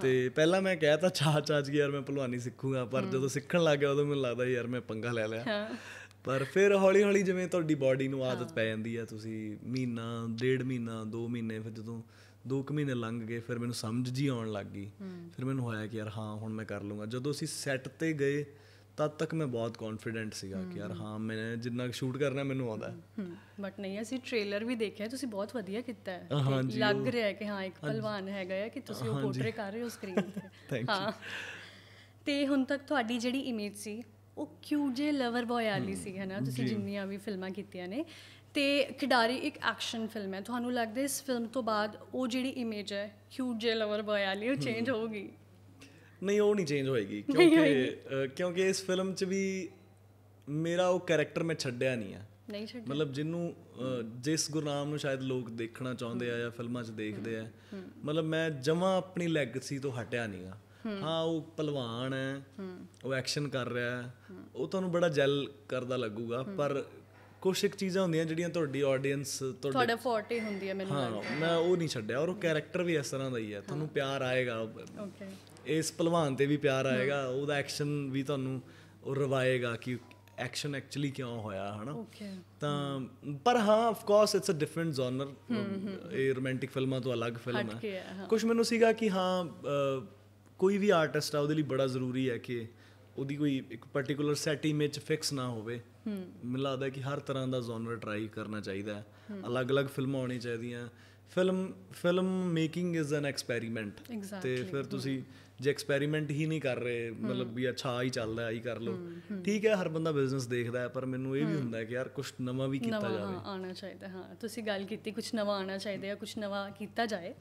ਤੇ ਪਹਿਲਾਂ ਮੈਂ ਕਹਿਆ ਤਾ ਛਾ ਚਾਚ ਕੇ ਯਾਰ ਮੈਂ ਪਹਿਲਵਾਨੀ ਸਿੱਖੂਗਾ ਪਰ ਜਦੋਂ ਸਿੱਖਣ ਲੱਗ ਗਿਆ ਉਦੋਂ ਮੈਨੂੰ ਲੱਗਦਾ ਯਾਰ ਮੈਂ ਪੰਗਾ ਲੈ ਲਿਆ ਪਰ ਫਿਰ ਹੌਲੀ ਹੌਲੀ ਜਿਵੇਂ ਤੁਹਾਡੀ ਬਾਡੀ ਨੂੰ ਆਦਤ ਪੈ ਜਾਂਦੀ ਆ ਤੁਸੀਂ ਮਹੀਨਾ ਡੇਢ ਮਹੀਨਾ 2 ਮਹੀਨੇ ਫਿਰ ਜਦੋਂ 2 ਕੁ ਮਹੀਨੇ ਲੰਘ ਗਏ ਫਿਰ ਮੈਨੂੰ ਸਮਝ ਜੀ ਆਉਣ ਲੱਗ ਗਈ ਫਿਰ ਮੈਨੂੰ ਹੋਇਆ ਕਿ ਯਾਰ ਹਾਂ ਹੁਣ ਮੈਂ ਕਰ ਲੂੰਗਾ ਜਦੋਂ ਅਸੀਂ ਸੈੱਟ ਤੇ ਗਏ ਤਦ ਤੱਕ ਮੈਂ ਬਹੁਤ ਕੌਨਫੀਡੈਂਟ ਸੀਗਾ ਕਿ ਯਾਰ ਹਾਂ ਮੈਂ ਜਿੰਨਾ ਸ਼ੂਟ ਕਰਨਾ ਮੈਨੂੰ ਆਉਂਦਾ ਹੈ ਬਟ ਨਹੀਂ ਅਸੀਂ ਟ੍ਰੇਲਰ ਵੀ ਦੇਖਿਆ ਤੁਸੀਂ ਬਹੁਤ ਵਧੀਆ ਕੀਤਾ ਹੈ ਲੱਗ ਰਿਹਾ ਹੈ ਕਿ ਹਾਂ ਇੱਕ ਪਹਿਲਵਾਨ ਹੈਗਾ ਹੈ ਕਿ ਤੁਸੀਂ ਉਹ ਪੋਰਟਰੇ ਕਰ ਰਹੇ ਹੋ ਸਕਰੀਨ ਤੇ ਥੈਂਕ [LAUGHS] ਯੂ ਤੇ ਹੁਣ ਤੱਕ ਤੁਹਾਡੀ ਜਿਹੜੀ ਇਮੇਜ ਸੀ ਉਹ ਕਿਉਂ ਜੇ ਲਵਰ ਬॉय ਵਾਲੀ ਸੀ ਹੈ ਨਾ ਤੁਸੀਂ ਜਿੰਨੀਆਂ ਵੀ ਫਿਲਮਾਂ ਕੀਤੀਆਂ ਨੇ ਤੇ ਖਿਡਾਰੀ ਇੱਕ ਐਕਸ਼ਨ ਫਿਲਮ ਹੈ ਤੁਹਾਨੂੰ ਲੱਗਦਾ ਇਸ ਫਿਲਮ ਤੋਂ ਬਾਅਦ ਉਹ ਜਿਹੜੀ ਇਮੇਜ ਹੈ ਕਿਉਂ ਜੇ ਲਵਰ ਬॉय ਵਾਲੀ ਉਹ ਚੇਂਜ ਹੋਊਗੀ ਨਹੀਂ ਉਹ ਨਹੀਂ ਚੇਂਜ ਹੋਏਗੀ ਕਿਉਂਕਿ ਕਿਉਂਕਿ ਇਸ ਫਿਲਮ 'ਚ ਵੀ ਮੇਰਾ ਉਹ ਕੈਰੈਕਟਰ ਮੈਂ ਛੱਡਿਆ ਨਹੀਂ ਆ ਨਹੀਂ ਛੱਡਿਆ ਮਤਲਬ ਜਿੰਨੂੰ ਜਿਸ ਗੁਰਨਾਮ ਨੂੰ ਸ਼ਾਇਦ ਲੋਕ ਦੇਖਣਾ ਚਾਹੁੰਦੇ ਆ ਜਾਂ ਫਿਲਮਾਂ 'ਚ ਦੇਖਦੇ ਆ ਮਤਲਬ ਮੈਂ ਜਮਾ ਆਪਣੀ ਲੈਗੇਸੀ ਤੋਂ ਹਟਿਆ ਨਹੀਂ ਆ ਹਾਂ ਉਹ ਪਹਿਲਵਾਨ ਹੈ ਉਹ ਐਕਸ਼ਨ ਕਰ ਰਿਹਾ ਹੈ ਉਹ ਤੁਹਾਨੂੰ ਬੜਾ ਜੈਲ ਕਰਦਾ ਲੱਗੂਗਾ ਪਰ ਕੁਝ ਇੱਕ ਚੀਜ਼ਾਂ ਹੁੰਦੀਆਂ ਜਿਹੜੀਆਂ ਤੁਹਾਡੀ ਆਡੀਅנס ਤੁਹਾਡੇ ਫੋਰਟੀ ਹੁੰਦੀ ਹੈ ਮੈਨੂੰ ਲੱਗਦਾ ਹਾਂ ਮੈਂ ਉਹ ਨਹੀਂ ਛੱਡਿਆ ਔਰ ਉਹ ਕੈਰੈਕਟਰ ਵੀ ਇਸ ਤਰ੍ਹਾਂ ਦਾ ਹੀ ਹੈ ਤੁਹਾਨੂੰ ਪਿਆਰ ਆਏਗਾ ਓਕੇ ਇਸ ਪਹਿਲਵਾਨ ਤੇ ਵੀ ਪਿਆਰ ਆਏਗਾ ਉਹਦਾ ਐਕਸ਼ਨ ਵੀ ਤੁਹਾਨੂੰ ਉਹ ਰਵਾਏਗਾ ਕਿ ਐਕਸ਼ਨ ਐਕਚੁਅਲੀ ਕਿਉਂ ਹੋਇਆ ਹਨਾ ਤਾਂ ਪਰ ਹਾਂ of course it's a different genre ਇਹ ਰੋਮਾਂਟਿਕ ਫਿਲਮਾਂ ਤੋਂ ਅਲੱਗ ਫਿਲਮ ਹੈ ਕੁਝ ਮੈਨੂੰ ਸੀਗਾ ਕਿ ਹਾਂ ਕੋਈ ਵੀ ਆਰਟਿਸਟ ਆ ਉਹਦੇ ਲਈ ਬੜਾ ਜ਼ਰੂਰੀ ਹੈ ਕਿ ਉਹਦੀ ਕੋਈ ਇੱਕ ਪਾਰਟਿਕੂਲਰ ਸੈਟ ਇਮੇਜ ਫਿਕਸ ਨਾ ਹੋਵੇ ਮੈਨੂੰ ਲੱਗਦਾ ਕਿ ਹਰ ਤਰ੍ਹਾਂ ਦਾ ਜ਼ੋਨਰ ਟਰਾਈ ਕਰਨਾ ਚਾਹੀਦਾ ਹੈ ਅਲੱਗ-ਅਲੱਗ ਫਿਲਮਾਂ ਆਉਣੀ ਚਾਹੀਦੀਆਂ film film making is an experiment ਤੇ ਫਿਰ ਤੁਸੀਂ ਜੇ ਐਕਸਪੈਰੀਮੈਂਟ ਹੀ ਨਹੀਂ ਕਰ ਰਹੇ ਮਤਲਬ ਵੀ ਅੱਛਾ ਹੀ ਚੱਲਦਾ ਆਈ ਕਰ ਲੋ ਠੀਕ ਹੈ ਹਰ ਬੰਦਾ ਬਿਜ਼ਨਸ ਦੇਖਦਾ ਹੈ ਪਰ ਮੈਨੂੰ ਇਹ ਵੀ ਹੁੰਦਾ ਹੈ ਕਿ ਯਾਰ ਕੁਝ ਨਵਾਂ ਵੀ ਕੀਤਾ ਜਾਵੇ ਨਵਾਂ ਆਣਾ ਚਾਹੀਦਾ ਹਾਂ ਤੁਸੀਂ ਗੱਲ ਕੀਤੀ ਕੁਝ ਨਵਾਂ ਆਣਾ ਚਾਹੀਦਾ ਹੈ ਕੁਝ ਨਵਾਂ ਕੀਤਾ ਜਾਏ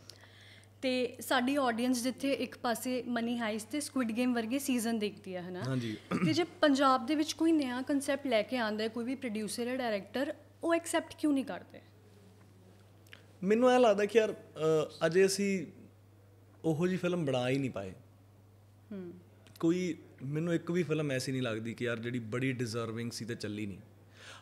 ਤੇ ਸਾਡੀ ਆਡੀਅנס ਜਿੱਥੇ ਇੱਕ ਪਾਸੇ ਮਨੀ ਹਾਈਸ ਤੇ ਸਕੁਇਡ ਗੇਮ ਵਰਗੇ ਸੀਜ਼ਨ ਦੇਖਦੀ ਹੈ ਹਨਾ ਤੇ ਜੇ ਪੰਜਾਬ ਦੇ ਵਿੱਚ ਕੋਈ ਨਿਆ ਕਨਸੈਪਟ ਲੈ ਕੇ ਆਂਦਾ ਹੈ ਕੋਈ ਵੀ ਪ੍ਰੋਡਿਊਸਰ ਹੈ ਡਾਇਰੈਕਟਰ ਉਹ ਐਕਸੈਪਟ ਕਿਉਂ ਨਹੀਂ ਕਰਦੇ ਮੈਨੂੰ ਇਹ ਲੱਗਦਾ ਕਿ ਯਾਰ ਅਜੇ ਅਸੀਂ ਉਹੋ ਜੀ ਫਿਲਮ ਬਣਾ ਹੀ ਨਹੀਂ ਪਾਏ ਕੋਈ ਮੈਨੂੰ ਇੱਕ ਵੀ ਫਿਲਮ ਐਸੀ ਨਹੀਂ ਲੱਗਦੀ ਕਿ ਯਾਰ ਜਿਹੜੀ ਬੜੀ ਡਿਜ਼ਰਵਿੰਗ ਸੀ ਤੇ ਚੱਲੀ ਨਹੀਂ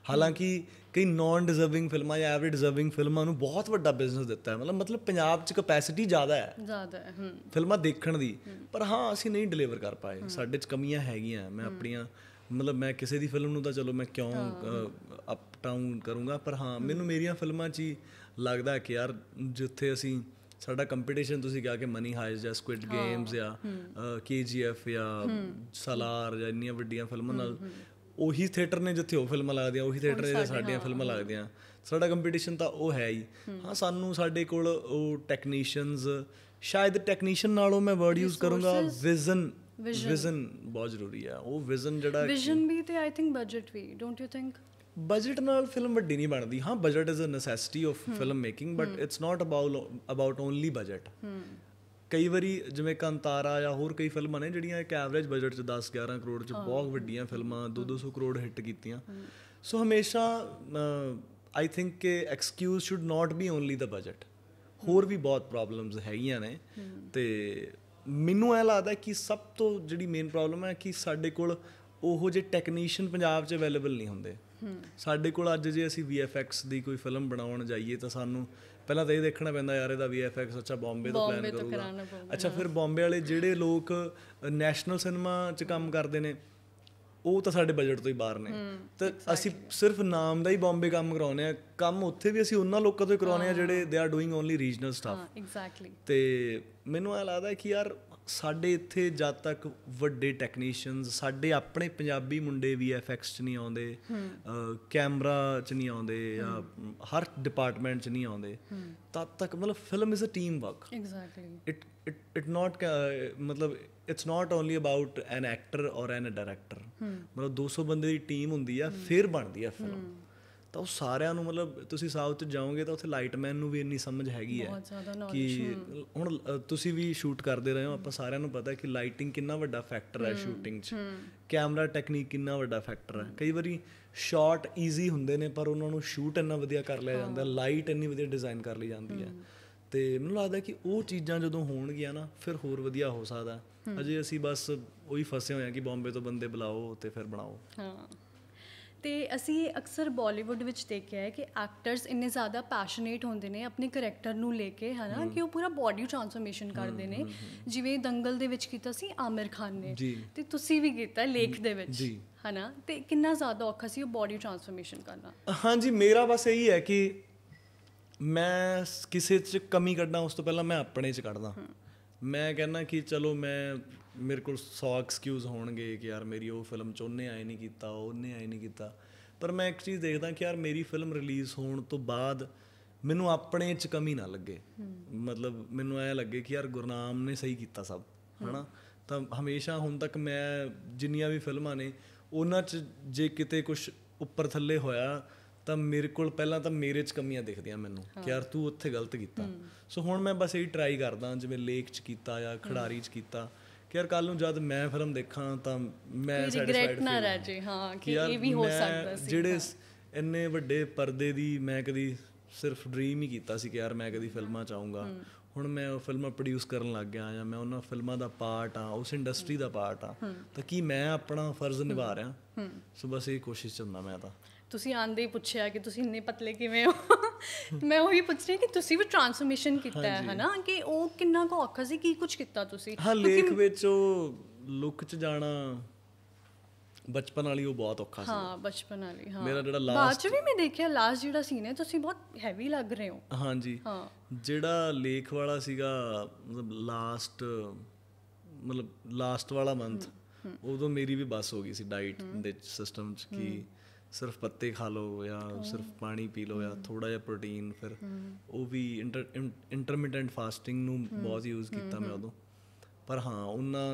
ਹਾਲਾਂਕਿ ਕਈ ਨਾਨ ਡਿਜ਼ਰਵਿੰਗ ਫਿਲਮਾਂ ਜਾਂ ਐਵਰੇਜ ਡਿਜ਼ਰਵਿੰਗ ਫਿਲਮਾਂ ਨੂੰ ਬਹੁਤ ਵੱਡਾ ਬਿਜ਼ਨਸ ਦਿੱਤਾ ਹੈ ਮਤਲਬ ਮਤਲਬ ਪੰਜਾਬ 'ਚ ਕਪੈਸਿਟੀ ਜ਼ਿਆਦਾ ਹੈ ਜ਼ਿਆਦਾ ਹੈ ਹੂੰ ਫਿਲਮਾਂ ਦੇਖਣ ਦੀ ਪਰ ਹਾਂ ਅਸੀਂ ਨਹੀਂ ਡਿਲੀਵਰ ਕਰ ਪਾਏ ਸਾਡੇ 'ਚ ਕਮੀਆਂ ਹੈਗੀਆਂ ਮੈਂ ਆਪਣੀਆਂ ਮਤਲਬ ਮੈਂ ਕਿਸੇ ਦੀ ਫਿਲਮ ਨੂੰ ਤਾਂ ਚਲੋ ਮੈਂ ਕਿਉਂ ਅਪ ਡਾਊਨ ਕਰੂੰਗਾ ਪਰ ਹਾਂ ਮੈਨੂੰ ਮੇਰੀਆਂ ਫਿਲਮਾਂ 'ਚ ਹੀ ਲੱਗਦਾ ਕਿ ਯਾਰ ਜਿੱਥੇ ਅਸੀਂ ਸਾਡਾ ਕੰਪੀਟੀਸ਼ਨ ਤੁਸੀਂ ਕਿਹਾ ਕਿ ਮਨੀ ਹਾਈਸ ਜਾਂ ਸਕਵਿਡ ਗੇਮਸ ਜਾਂ ਕੇਜੀਐਫ ਜਾਂ ਸਲਾਰ ਜਾਂ ਇੰਨੀਆਂ ਵੱਡੀਆਂ ਫਿਲਮਾਂ ਨਾਲ ਉਹੀ ਥੀਏਟਰ ਨੇ ਜਿੱਥੇ ਉਹ ਫਿਲਮਾਂ ਲੱਗਦੀਆਂ ਉਹੀ ਥੀਏਟਰ ਨੇ ਸਾਡੀਆਂ ਫਿਲਮਾਂ ਲੱਗਦੀਆਂ ਸਾਡਾ ਕੰਪੀਟੀਸ਼ਨ ਤਾਂ ਉਹ ਹੈ ਹੀ ਹਾਂ ਸਾਨੂੰ ਸਾਡੇ ਕੋਲ ਉਹ ਟੈਕਨੀਸ਼ੀਅਨਸ ਸ਼ਾਇਦ ਟੈਕਨੀਸ਼ੀਅਨ ਨਾਲੋਂ ਮੈਂ ਵਰਡ ਯੂਜ਼ ਕਰੂੰਗਾ ਵਿਜ਼ਨ ਵਿਜ਼ਨ ਬਹੁਤ ਜ਼ਰੂਰੀ ਹੈ ਉਹ ਵਿਜ਼ਨ ਜਿਹੜਾ ਵਿਜ਼ਨ ਵੀ ਤੇ ਆਈ ਥਿੰਕ ਬਜਟ ਵੀ ਡੋਨਟ ਯੂ ਥਿੰਕ ਬਜਟ ਨਾਲ ਫਿਲਮ ਵੱਡੀ ਨਹੀਂ ਬਣਦੀ ਹਾਂ budget is a necessity of film making but it's not about about only budget ਕਈ ਵਾਰੀ ਜਿਵੇਂ ਕੰਤਾਰਾ ਜਾਂ ਹੋਰ ਕਈ ਫਿਲਮਾਂ ਨੇ ਜਿਹੜੀਆਂ ਇੱਕ ਐਵਰੇਜ ਬਜਟ 'ਚ 10 11 ਕਰੋੜ 'ਚ ਬਹੁਤ ਵੱਡੀਆਂ ਫਿਲਮਾਂ 2 200 ਕਰੋੜ ਹਿੱਟ ਕੀਤੀਆਂ ਸੋ ਹਮੇਸ਼ਾ ਆਈ ਥਿੰਕ ਕਿ excuse should not be only the budget ਹੋਰ ਵੀ ਬਹੁਤ ਪ੍ਰੋਬਲਮਸ ਹੈਗੀਆਂ ਨੇ ਤੇ ਮੈਨੂੰ ਇਹ ਲੱਗਦਾ ਕਿ ਸਭ ਤੋਂ ਜਿਹੜੀ ਮੇਨ ਪ੍ਰੋਬਲਮ ਹੈ ਕਿ ਸਾਡੇ ਕੋਲ ਉਹੋ ਜਿਹੇ ਟੈਕਨੀਸ਼ੀਅਨ ਪੰਜਾਬ 'ਚ ਅਵੇਲੇਬਲ ਨਹੀਂ ਹੁੰਦੇ ਸਾਡੇ ਕੋਲ ਅੱਜ ਜੇ ਅਸੀਂ VFX ਦੀ ਕੋਈ ਫਿਲਮ ਬਣਾਉਣ ਜਾਈਏ ਤਾਂ ਸਾਨੂੰ ਪਹਿਲਾਂ ਤਾਂ ਇਹ ਦੇਖਣਾ ਪੈਂਦਾ ਯਾਰ ਇਹਦਾ VFX ਅੱਛਾ ਬੰਬੇ ਤੋਂ ਪਲਾਨ ਕਰੂਗਾ ਅੱਛਾ ਫਿਰ ਬੰਬੇ ਵਾਲੇ ਜਿਹੜੇ ਲੋਕ ਨੈਸ਼ਨਲ ਸਿਨੇਮਾ 'ਚ ਕੰਮ ਕਰਦੇ ਨੇ ਉਹ ਤਾਂ ਸਾਡੇ ਬਜਟ ਤੋਂ ਹੀ ਬਾਹਰ ਨੇ ਤੇ ਅਸੀਂ ਸਿਰਫ ਨਾਮ ਦਾ ਹੀ ਬੰਬੇ ਕੰਮ ਕਰਾਉਨੇ ਆ ਕੰਮ ਉੱਥੇ ਵੀ ਅਸੀਂ ਉਹਨਾਂ ਲੋਕਾਂ ਤੋਂ ਹੀ ਕਰਾਉਨੇ ਆ ਜਿਹੜੇ they are doing only regional staff exactly ਤੇ ਮੈਨੂੰ ਆ ਲੱਗਦਾ ਕਿ ਯਾਰ ਸਾਡੇ ਇੱਥੇ ਜਦ ਤੱਕ ਵੱਡੇ ਟੈਕਨੀਸ਼ੀਅਨਸ ਸਾਡੇ ਆਪਣੇ ਪੰਜਾਬੀ ਮੁੰਡੇ ਵੀ ਐਫਐਕਸ 'ਚ ਨਹੀਂ ਆਉਂਦੇ ਕੈਮਰਾ 'ਚ ਨਹੀਂ ਆਉਂਦੇ ਜਾਂ ਹਰ ਡਿਪਾਰਟਮੈਂਟ 'ਚ ਨਹੀਂ ਆਉਂਦੇ ਤਦ ਤੱਕ ਮਤਲਬ film is a team work exactly it it it not ਮਤਲਬ it's not only about an actor or an director ਮਤਲਬ 200 ਬੰਦੇ ਦੀ ਟੀਮ ਹੁੰਦੀ ਆ ਫਿਰ ਬਣਦੀ ਆ ਫਿਲਮ ਤਾਂ ਉਹ ਸਾਰਿਆਂ ਨੂੰ ਮਤਲਬ ਤੁਸੀਂ ਸਾਊਥ ਚ ਜਾਓਗੇ ਤਾਂ ਉੱਥੇ ਲਾਈਟਮੈਨ ਨੂੰ ਵੀ ਇੰਨੀ ਸਮਝ ਹੈਗੀ ਹੈ ਕਿ ਹੁਣ ਤੁਸੀਂ ਵੀ ਸ਼ੂਟ ਕਰਦੇ ਰਹੇ ਹੋ ਆਪਾਂ ਸਾਰਿਆਂ ਨੂੰ ਪਤਾ ਹੈ ਕਿ ਲਾਈਟਿੰਗ ਕਿੰਨਾ ਵੱਡਾ ਫੈਕਟਰ ਹੈ ਸ਼ੂਟਿੰਗ 'ਚ ਕੈਮਰਾ ਟੈਕਨੀਕ ਕਿੰਨਾ ਵੱਡਾ ਫੈਕਟਰ ਹੈ ਕਈ ਵਾਰੀ ਸ਼ਾਟ ਈਜ਼ੀ ਹੁੰਦੇ ਨੇ ਪਰ ਉਹਨਾਂ ਨੂੰ ਸ਼ੂਟ ਇੰਨਾ ਵਧੀਆ ਕਰ ਲਿਆ ਜਾਂਦਾ ਲਾਈਟ ਇੰਨੀ ਵਧੀਆ ਡਿਜ਼ਾਈਨ ਕਰ ਲਈ ਜਾਂਦੀ ਹੈ ਤੇ ਮੈਨੂੰ ਲੱਗਦਾ ਕਿ ਉਹ ਚੀਜ਼ਾਂ ਜਦੋਂ ਹੋਣਗੀਆਂ ਨਾ ਫਿਰ ਹੋਰ ਵਧੀਆ ਹੋ ਸਕਦਾ ਅਜੇ ਅਸੀਂ ਬਸ ਉਹੀ ਫਸੇ ਹੋਏ ਆ ਕਿ ਬੰਬੇ ਤੋਂ ਬੰਦੇ ਬੁਲਾਓ ਤੇ ਫਿਰ ਬਣਾਓ ਹਾਂ ਤੇ ਅਸੀਂ ਅਕਸਰ ਬਾਲੀਵੁੱਡ ਵਿੱਚ ਦੇਖਿਆ ਹੈ ਕਿ ਐਕਟਰਸ ਇੰਨੇ ਜ਼ਿਆਦਾ ਪੈਸ਼ਨੇਟ ਹੁੰਦੇ ਨੇ ਆਪਣੇ ਕੈਰੈਕਟਰ ਨੂੰ ਲੈ ਕੇ ਹਨਾ ਕਿ ਉਹ ਪੂਰਾ ਬਾਡੀ ਟ੍ਰਾਂਸਫਰਮੇਸ਼ਨ ਕਰਦੇ ਨੇ ਜਿਵੇਂ ਦੰਗਲ ਦੇ ਵਿੱਚ ਕੀਤਾ ਸੀ ਆਮਿਰ ਖਾਨ ਨੇ ਤੇ ਤੁਸੀਂ ਵੀ ਕੀਤਾ ਲੇਖ ਦੇ ਵਿੱਚ ਹਨਾ ਤੇ ਕਿੰਨਾ ਜ਼ਿਆਦਾ ਔਖਾ ਸੀ ਉਹ ਬਾਡੀ ਟ੍ਰਾਂਸਫਰਮੇਸ਼ਨ ਕਰਨਾ ਹਾਂਜੀ ਮੇਰਾ ਬਸ ਇਹੀ ਹੈ ਕਿ ਮੈਂ ਕਿਸੇ 'ਚ ਕਮੀ ਕੱਢਣਾ ਉਸ ਤੋਂ ਪਹਿਲਾਂ ਮੈਂ ਆਪਣੇ 'ਚ ਕੱਢਦਾ ਮੈਂ ਕਹਿੰਦਾ ਕਿ ਚਲੋ ਮੈਂ ਮੇਰੇ ਕੋਲ 100 ਐਕਸਕਿਊਜ਼ ਹੋਣਗੇ ਕਿ ਯਾਰ ਮੇਰੀ ਉਹ ਫਿਲਮ ਚ ਉਹਨੇ ਆਏ ਨਹੀਂ ਕੀਤਾ ਉਹਨੇ ਆਏ ਨਹੀਂ ਕੀਤਾ ਪਰ ਮੈਂ ਇੱਕ ਚੀਜ਼ ਦੇਖਦਾ ਕਿ ਯਾਰ ਮੇਰੀ ਫਿਲਮ ਰਿਲੀਜ਼ ਹੋਣ ਤੋਂ ਬਾਅਦ ਮੈਨੂੰ ਆਪਣੇ ਚ ਕਮੀ ਨਾ ਲੱਗੇ ਮਤਲਬ ਮੈਨੂੰ ਐ ਲੱਗੇ ਕਿ ਯਾਰ ਗੁਰਨਾਮ ਨੇ ਸਹੀ ਕੀਤਾ ਸਭ ਹਨਾ ਤਾਂ ਹਮੇਸ਼ਾ ਹੁਣ ਤੱਕ ਮੈਂ ਜਿੰਨੀਆਂ ਵੀ ਫਿਲਮਾਂ ਨੇ ਉਹਨਾਂ ਚ ਜੇ ਕਿਤੇ ਕੁਝ ਉੱਪਰ ਥੱਲੇ ਹੋਇਆ ਤਾਂ ਮੇਰੇ ਕੋਲ ਪਹਿਲਾਂ ਤਾਂ ਮੇਰੇ ਚ ਕਮੀਆਂ ਦਿਖਦੀਆਂ ਮੈਨੂੰ ਕਿ ਯਾਰ ਤੂੰ ਉੱਥੇ ਗਲਤ ਕੀਤਾ ਸੋ ਹੁਣ ਮੈਂ ਬਸ ਇਹੀ ਟਰਾਈ ਕਰਦਾ ਜਿਵੇਂ ਲੇਖ ਚ ਕੀਤਾ ਜਾਂ ਖਿਡਾਰੀ ਚ ਕੀਤਾ ਕਿ ਯਾਰ ਕੱਲ ਨੂੰ ਜਦ ਮੈਂ ਫਿਲਮ ਦੇਖਾਂ ਤਾਂ ਮੈਂ ਸੈਟੀਸਫਾਈਡ ਨਾ ਰਹਿ ਜੇ ਹਾਂ ਕਿ ਇਹ ਵੀ ਹੋ ਸਕਦਾ ਸੀ ਜਿਹੜੇ ਇੰਨੇ ਵੱਡੇ ਪਰਦੇ ਦੀ ਮੈਂ ਕਦੀ ਸਿਰਫ ਡ੍ਰੀਮ ਹੀ ਕੀਤਾ ਸੀ ਕਿ ਯਾਰ ਮੈਂ ਕਦੀ ਫਿਲਮਾਂ ਚਾਹੂੰਗਾ ਹੁਣ ਮੈਂ ਉਹ ਫਿਲਮਾਂ ਪ੍ਰੋਡਿਊਸ ਕਰਨ ਲੱਗ ਗਿਆ ਜਾਂ ਮੈਂ ਉਹਨਾਂ ਫਿਲਮਾਂ ਦਾ ਪਾਰਟ ਆ ਉਸ ਇੰਡਸਟਰੀ ਦਾ ਪਾਰਟ ਆ ਤਾਂ ਕੀ ਮੈਂ ਆਪਣਾ ਫਰਜ਼ ਨਿਭਾ ਰਿਹਾ ਸੋ ਬਸ ਇਹ ਕੋਸ਼ਿਸ਼ ਚੰਦਾ ਮੈਂ ਤਾਂ ਤੁਸੀਂ ਆਂਦੇ ਹੀ ਪੁੱਛਿਆ ਕਿ ਤੁਸੀਂ ਇੰਨੇ ਪਤਲੇ ਕਿਵੇਂ ਹੋ ਮੈਂ ਉਹ ਵੀ ਪੁੱਛ ਰਹੀ ਕਿ ਤੁਸੀਂ ਵੀ ਟਰਾਂਸਫਰਮੇਸ਼ਨ ਕੀਤਾ ਹੈ ਹਨਾ ਕਿ ਉਹ ਕਿੰਨਾ ਕੁ ਔਖਾ ਸੀ ਕੀ ਕੁਝ ਕੀਤਾ ਤੁਸੀਂ ਹਾਂ ਲੇਖ ਵਿੱਚ ਉਹ ਲੁੱਕ ਚ ਜਾਣਾ ਬਚਪਨ ਵਾਲੀ ਉਹ ਬਹੁਤ ਔਖਾ ਸੀ ਹਾਂ ਬਚਪਨ ਵਾਲੀ ਹਾਂ ਮੇਰਾ ਜਿਹੜਾ ਲਾਸਟ ਬਾਅਦ ਚ ਵੀ ਮੈਂ ਦੇਖਿਆ ਲਾਸਟ ਜਿਹੜਾ ਸੀਨ ਹੈ ਤੁਸੀਂ ਬਹੁਤ ਹੈਵੀ ਲੱਗ ਰਹੇ ਹੋ ਹਾਂਜੀ ਹਾਂ ਜਿਹੜਾ ਲੇਖ ਵਾਲਾ ਸੀਗਾ ਮਤਲਬ ਲਾਸਟ ਮਤਲਬ ਲਾਸਟ ਵਾਲਾ ਮੰਥ ਉਦੋਂ ਮੇਰੀ ਵੀ ਬਸ ਹੋ ਗਈ ਸੀ ਡਾਈਟ ਦੇ ਸਿਸਟਮ ਚ ਕੀ ਸਿਰਫ ਪੱਤੇ ਖਾ ਲਓ ਜਾਂ ਸਿਰਫ ਪਾਣੀ ਪੀ ਲਓ ਜਾਂ ਥੋੜਾ ਜਿਹਾ ਪ੍ਰੋਟੀਨ ਫਿਰ ਉਹ ਵੀ ਇੰਟਰਮਿਟੈਂਟ ਫਾਸਟਿੰਗ ਨੂੰ ਬਹੁਤ ਯੂਜ਼ ਕੀਤਾ ਮੈਂ ਉਦੋਂ ਪਰ ਹਾਂ ਉਹਨਾਂ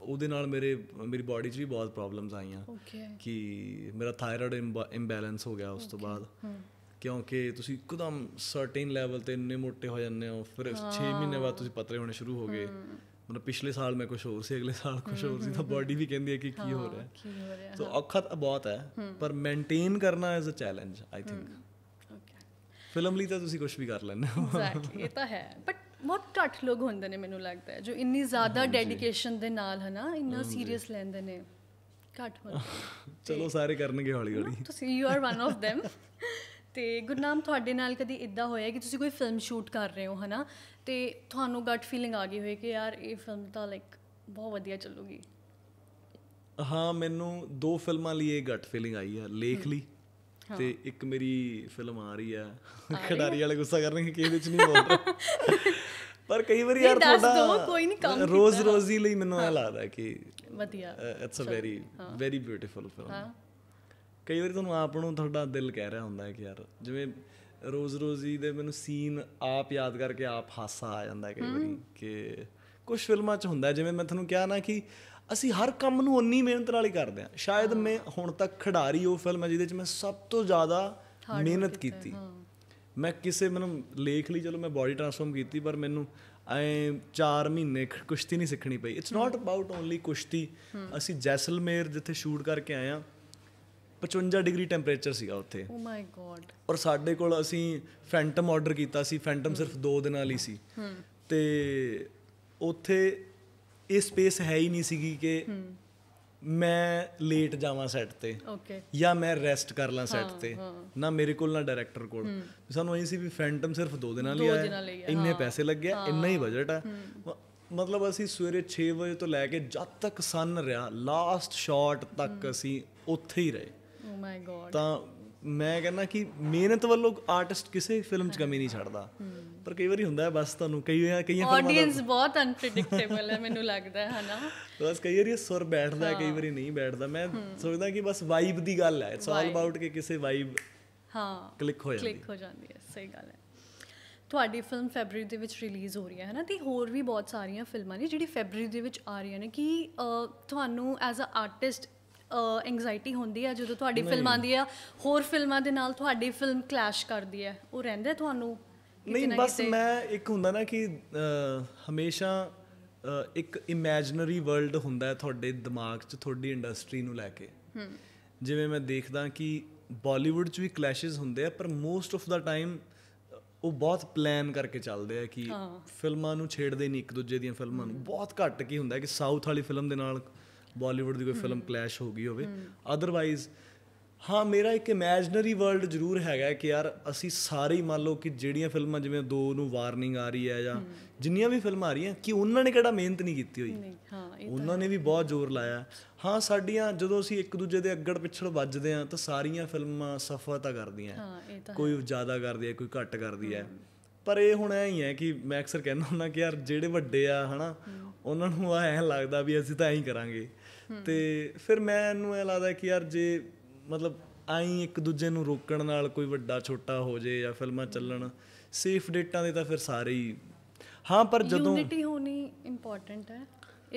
ਉਹਦੇ ਨਾਲ ਮੇਰੇ ਮੇਰੀ ਬਾਡੀ 'ਚ ਵੀ ਬਹੁਤ ਪ੍ਰੋਬਲਮਸ ਆਈਆਂ ਕਿ ਮੇਰਾ ਥਾਇਰੋਇਡ ਇੰਬੈਲੈਂਸ ਹੋ ਗਿਆ ਉਸ ਤੋਂ ਬਾਅਦ ਕਿਉਂਕਿ ਤੁਸੀਂ ਇੱਕਦਮ ਸਰਟੇਨ ਲੈਵਲ ਤੇ ਇੰਨੇ ਮੋਟੇ ਹੋ ਜਾਂਦੇ ਹੋ ਫਿਰ 6 ਮਹੀਨੇ ਬਾਅਦ ਤੁਸੀਂ ਪਤਲੇ ਹੋਣੇ ਸ਼ੁਰੂ ਹੋ ਗਏ ਮਤਲਬ ਪਿਛਲੇ ਸਾਲ ਮੈਂ ਕੁਝ ਹੋਰ ਸੀ ਅਗਲੇ ਸਾਲ ਕੁਝ ਹੋਰ ਸੀ ਤਾਂ ਬਾਡੀ ਵੀ ਕਹਿੰਦੀ ਹੈ ਕਿ ਕੀ ਹੋ ਰਿਹਾ ਕੀ ਹੋ ਰਿਹਾ ਸੋ ਔਖਾ ਤਾਂ ਬਹੁਤ ਹੈ ਪਰ ਮੇਨਟੇਨ ਕਰਨਾ is a challenge I think okay film ਲਈ ਤਾਂ ਤੁਸੀਂ ਕੁਝ ਵੀ ਕਰ ਲੈਣਾ ਹੋ ਐਗਜ਼ੈਕਟਲੀ ਇਹ ਤਾਂ ਹੈ ਬਟ ਬਹੁਤ ਟੱਟ ਲੋਕ ਹੁੰਦੇ ਨੇ ਮੈਨੂੰ ਲੱਗਦਾ ਹੈ ਜੋ ਇੰਨੀ ਜ਼ਿਆਦਾ ਡੈਡੀਕੇਸ਼ਨ ਦੇ ਨਾਲ ਹਨਾ ਇੰਨਾ ਸੀਰੀਅਸ ਲੈਂਦੇ ਨੇ ਘੱਟ ਹੁੰਦੇ [LAUGHS] ਚਲੋ ਸਾਰੇ ਕਰਨਗੇ ਹੌਲੀ ਹੌਲੀ ਤੁਸੀਂ you are one of them ਤੇ ਗੁਰਨਾਮ ਤੁਹਾਡੇ ਨਾਲ ਕਦੀ ਇਦਾਂ ਹੋਇਆ ਕਿ ਤੁਸੀਂ ਕੋਈ ਫਿਲਮ ਸ਼ੂਟ ਕਰ ਰਹੇ ਹੋ ਹਨਾ ਤੇ ਤੁਹਾਨੂੰ ਗਟ ਫੀਲਿੰਗ ਆ ਗਈ ਹੋਏ ਕਿ ਯਾਰ ਇਹ ਫਿਲਮ ਤਾਂ ਲਾਈਕ ਬਹੁਤ ਵਧੀਆ ਚੱਲੂਗੀ ਹਾਂ ਮੈਨੂੰ ਦੋ ਫਿਲਮਾਂ ਲਈ ਇਹ ਗਟ ਫੀਲਿੰਗ ਆਈ ਆ ਲੇਖ ਲਈ ਤੇ ਇੱਕ ਮੇਰੀ ਫਿਲਮ ਆ ਰਹੀ ਆ ਖਿਡਾਰੀ ਵਾਲੇ ਗੁੱਸਾ ਕਰਨਗੇ ਕਿ ਇਹਦੇ ਚ ਨਹੀਂ ਬੋਲ [LAUGHS] ਪਰ ਕਈ ਵਾਰ ਯਾਰ ਤੁਹਾਡਾ ਕੋਈ ਨਹੀਂ ਕੰਮ ਰੋਜ਼ ਰੋਜ਼ੀ ਲਈ ਮੈਨੂੰ ਆ ਲੱਗਦਾ ਕਿ ਵਧੀਆ it's a very very beautiful film ਕਈ ਵਾਰ ਤੁਹਾਨੂੰ ਆਪ ਨੂੰ ਤੁਹਾਡਾ ਦਿਲ ਕਹਿ ਰਿਹਾ ਹੁੰਦਾ ਹੈ ਕਿ ਯਾਰ ਜਿਵੇਂ ਰੋਜ਼ ਰੋਜ਼ੀ ਦੇ ਮੈਨੂੰ ਸੀਨ ਆਪ ਯਾਦ ਕਰਕੇ ਆਪ ਹਾਸਾ ਆ ਜਾਂਦਾ ਕਈ ਵਾਰੀ ਕਿ ਕੁਝ ਫਿਲਮਾਂ 'ਚ ਹੁੰਦਾ ਜਿਵੇਂ ਮੈਂ ਤੁਹਾਨੂੰ ਕਿਹਾ ਨਾ ਕਿ ਅਸੀਂ ਹਰ ਕੰਮ ਨੂੰ ਉਨੀ ਮਿਹਨਤ ਨਾਲ ਹੀ ਕਰਦੇ ਆ ਸ਼ਾਇਦ ਮੈਂ ਹੁਣ ਤੱਕ ਖਿਡਾਰੀ ਉਹ ਫਿਲਮ ਹੈ ਜਿਹਦੇ 'ਚ ਮੈਂ ਸਭ ਤੋਂ ਜ਼ਿਆਦਾ ਮਿਹਨਤ ਕੀਤੀ ਮੈਂ ਕਿਸੇ ਮੈਨੂੰ ਲੇਖ ਲਈ ਚਲੋ ਮੈਂ ਬਾਡੀ ਟਰਾਂਸਫਾਰਮ ਕੀਤੀ ਪਰ ਮੈਨੂੰ ਐ 4 ਮਹੀਨੇ ਕੁਸ਼ਤੀ ਨਹੀਂ ਸਿੱਖਣੀ ਪਈ ਇਟਸ ਨਾਟ ਅਬਾਊਟ ਓਨਲੀ ਕੁਸ਼ਤੀ ਅਸੀਂ ਜੈਸਲਮੇਰ ਜਿੱਥੇ ਸ਼ੂਟ ਕਰਕੇ ਆਏ ਆ 55 ਡਿਗਰੀ ਟੈਂਪਰੇਚਰ ਸੀਗਾ ਉੱਥੇ ਓ ਮਾਈ ਗੋਡ ਔਰ ਸਾਡੇ ਕੋਲ ਅਸੀਂ ਫੈਂਟਮ ਆਰਡਰ ਕੀਤਾ ਸੀ ਫੈਂਟਮ ਸਿਰਫ 2 ਦਿਨਾਂ ਲਈ ਸੀ ਤੇ ਉੱਥੇ ਇਹ ਸਪੇਸ ਹੈ ਹੀ ਨਹੀਂ ਸੀਗੀ ਕਿ ਮੈਂ ਲੇਟ ਜਾਵਾਂ ਸੈੱਟ ਤੇ ਓਕੇ ਜਾਂ ਮੈਂ ਰੈਸਟ ਕਰ ਲਾਂ ਸੈੱਟ ਤੇ ਨਾ ਮੇਰੇ ਕੋਲ ਨਾ ਡਾਇਰੈਕਟਰ ਕੋਲ ਸਾਨੂੰ ਐਂ ਸੀ ਵੀ ਫੈਂਟਮ ਸਿਰਫ 2 ਦਿਨਾਂ ਲਈ ਆਇਆ ਇੰਨੇ ਪੈਸੇ ਲੱਗਿਆ ਇੰਨਾ ਹੀ ਬਜਟ ਆ ਮਤਲਬ ਅਸੀਂ ਸਵੇਰੇ 6 ਵਜੇ ਤੋਂ ਲੈ ਕੇ ਜਦ ਤੱਕ ਸਨ ਰਿਹਾ ਲਾਸਟ ਸ਼ਾਟ ਤੱਕ ਅਸੀਂ ਉੱਥੇ ਹੀ ਰਹੇ ਮਾਈ ਗੋਡ ਤਾਂ ਮੈਂ ਕਹਿੰਦਾ ਕਿ ਮਿਹਨਤ ਵੱਲੋਂ ਆਰਟਿਸਟ ਕਿਸੇ ਫਿਲਮ 'ਚ ਕਮੀ ਨਹੀਂ ਛੱਡਦਾ ਪਰ ਕਈ ਵਾਰੀ ਹੁੰਦਾ ਹੈ ਬਸ ਤੁਹਾਨੂੰ ਕਈ ਕਈਆਂ ਕਈ ਵਾਰ ਆਡੀਅנס ਬਹੁਤ ਅਨਪ੍ਰੀਡਿਕਟੇਬਲ ਹੈ ਮੈਨੂੰ ਲੱਗਦਾ ਹੈ ਹਨਾ ਬਸ ਕਈ ਵਾਰੀ ਸੁਰ ਬੈਠਦਾ ਹੈ ਕਈ ਵਾਰੀ ਨਹੀਂ ਬੈਠਦਾ ਮੈਂ ਸੋਚਦਾ ਕਿ ਬਸ ਵਾਈਬ ਦੀ ਗੱਲ ਹੈ ਇਟਸ ਆਲ ਅਬਾਊਟ ਕਿ ਕਿਸੇ ਵਾਈਬ ਹਾਂ ਕਲਿੱਕ ਹੋ ਜਾਂਦੀ ਕਲਿੱਕ ਹੋ ਜਾਂਦੀ ਹੈ ਸਹੀ ਗੱਲ ਹੈ ਤੁਹਾਡੀ ਫਿਲਮ ਫੈਬਰੀ ਦੇ ਵਿੱਚ ਰਿਲੀਜ਼ ਹੋ ਰਹੀ ਹੈ ਹਨਾ ਤੇ ਹੋਰ ਵੀ ਬਹੁਤ ਸਾਰੀਆਂ ਫਿਲਮਾਂ ਨੇ ਜਿਹੜੀ ਫੈਬਰੀ ਦੇ ਵਿੱਚ ਆ ਰਹੀਆਂ ਨੇ ਕਿ ਤੁਹਾਨੂੰ ਐਜ਼ ਅ ਆਰਟਿਸਟ ਐਂਗਜ਼ਾਇਟੀ ਹੁੰਦੀ ਆ ਜਦੋਂ ਤੁਹਾਡੀ ਫਿਲਮ ਆਉਂਦੀ ਆ ਹੋਰ ਫਿਲਮਾਂ ਦੇ ਨਾਲ ਤੁਹਾਡੀ ਫਿਲਮ ਕਲੈਸ਼ ਕਰਦੀ ਆ ਉਹ ਰਹਿੰਦਾ ਤੁਹਾਨੂੰ ਨਹੀਂ ਬਸ ਮੈਂ ਇੱਕ ਹੁੰਦਾ ਨਾ ਕਿ ਹਮੇਸ਼ਾ ਇੱਕ ਇਮੇਜਿਨਰੀ ਵਰਲਡ ਹੁੰਦਾ ਤੁਹਾਡੇ ਦਿਮਾਗ 'ਚ ਤੁਹਾਡੀ ਇੰਡਸਟਰੀ ਨੂੰ ਲੈ ਕੇ ਜਿਵੇਂ ਮੈਂ ਦੇਖਦਾ ਕਿ ਬਾਲੀਵੁੱਡ 'ਚ ਵੀ ਕਲੈਸ਼ਸ ਹੁੰਦੇ ਆ ਪਰ ਮੋਸਟ ਆਫ ਦਾ ਟਾਈਮ ਉਹ ਬਹੁਤ ਪਲਾਨ ਕਰਕੇ ਚੱਲਦੇ ਆ ਕਿ ਫਿਲਮਾਂ ਨੂੰ ਛੇੜਦੇ ਨਹੀਂ ਇੱਕ ਦੂਜੇ ਦੀਆਂ ਫਿਲਮਾਂ ਨੂੰ ਬਹੁਤ ਘੱਟ ਕੀ ਹੁੰਦਾ ਕਿ ਸਾਊਥ ਵਾਲੀ ਫਿਲਮ ਦੇ ਨਾਲ ਬਾਲੀਵੁੱਡ ਦੀ ਕੋਈ ਫਿਲਮ ਕਲੈਸ਼ ਹੋ ਗਈ ਹੋਵੇ ਆਦਰਵਾਇਜ਼ ਹਾਂ ਮੇਰਾ ਇੱਕ ਇਮੇਜਿਨਰੀ ਵਰਲਡ ਜ਼ਰੂਰ ਹੈਗਾ ਕਿ ਯਾਰ ਅਸੀਂ ਸਾਰੇ ਹੀ ਮੰਨ ਲਓ ਕਿ ਜਿਹੜੀਆਂ ਫਿਲਮਾਂ ਜਿਵੇਂ ਦੋ ਨੂੰ ਵਾਰਨਿੰਗ ਆ ਰਹੀ ਹੈ ਜਾਂ ਜਿੰਨੀਆਂ ਵੀ ਫਿਲਮਾਂ ਆ ਰਹੀਆਂ ਕਿ ਉਹਨਾਂ ਨੇ ਕਿਹੜਾ ਮਿਹਨਤ ਨਹੀਂ ਕੀਤੀ ਹੋਈ ਨਹੀਂ ਹਾਂ ਉਹਨਾਂ ਨੇ ਵੀ ਬਹੁਤ ਜ਼ੋਰ ਲਾਇਆ ਹਾਂ ਸਾਡੀਆਂ ਜਦੋਂ ਅਸੀਂ ਇੱਕ ਦੂਜੇ ਦੇ ਅੱਗੜ ਪਿੱਛੜ ਵੱਜਦੇ ਆ ਤਾਂ ਸਾਰੀਆਂ ਫਿਲਮਾਂ ਸਫਲਤਾ ਕਰਦੀਆਂ ਹਾਂ ਕੋਈ ਜ਼ਿਆਦਾ ਕਰਦੀ ਹੈ ਕੋਈ ਘੱਟ ਕਰਦੀ ਹੈ ਪਰ ਇਹ ਹੁਣ ਐ ਹੀ ਹੈ ਕਿ ਮੈਂ ਅਕਸਰ ਕਹਿੰਦਾ ਹੁੰਦਾ ਕਿ ਯਾਰ ਜਿਹੜੇ ਵੱਡੇ ਆ ਹਨਾ ਉਹਨਾਂ ਨੂੰ ਐ ਲੱਗਦਾ ਵੀ ਅਸੀਂ ਤਾਂ ਐਂ ਹੀ ਕਰਾਂਗੇ ਤੇ ਫਿਰ ਮੈਨੂੰ ਇਹ ਲੱਗਦਾ ਕਿ ਯਾਰ ਜੇ ਮਤਲਬ ਆਈ ਇੱਕ ਦੂਜੇ ਨੂੰ ਰੋਕਣ ਨਾਲ ਕੋਈ ਵੱਡਾ ਛੋਟਾ ਹੋ ਜੇ ਜਾਂ ਫਿਲਮਾਂ ਚੱਲਣ ਸੇਫ ਡੇਟਾਂ ਦੇ ਤਾਂ ਫਿਰ ਸਾਰੇ ਹੀ ਹਾਂ ਪਰ ਜਦੋਂ ਯੂਨਿਟੀ ਹੋਣੀ ਇੰਪੋਰਟੈਂਟ ਹੈ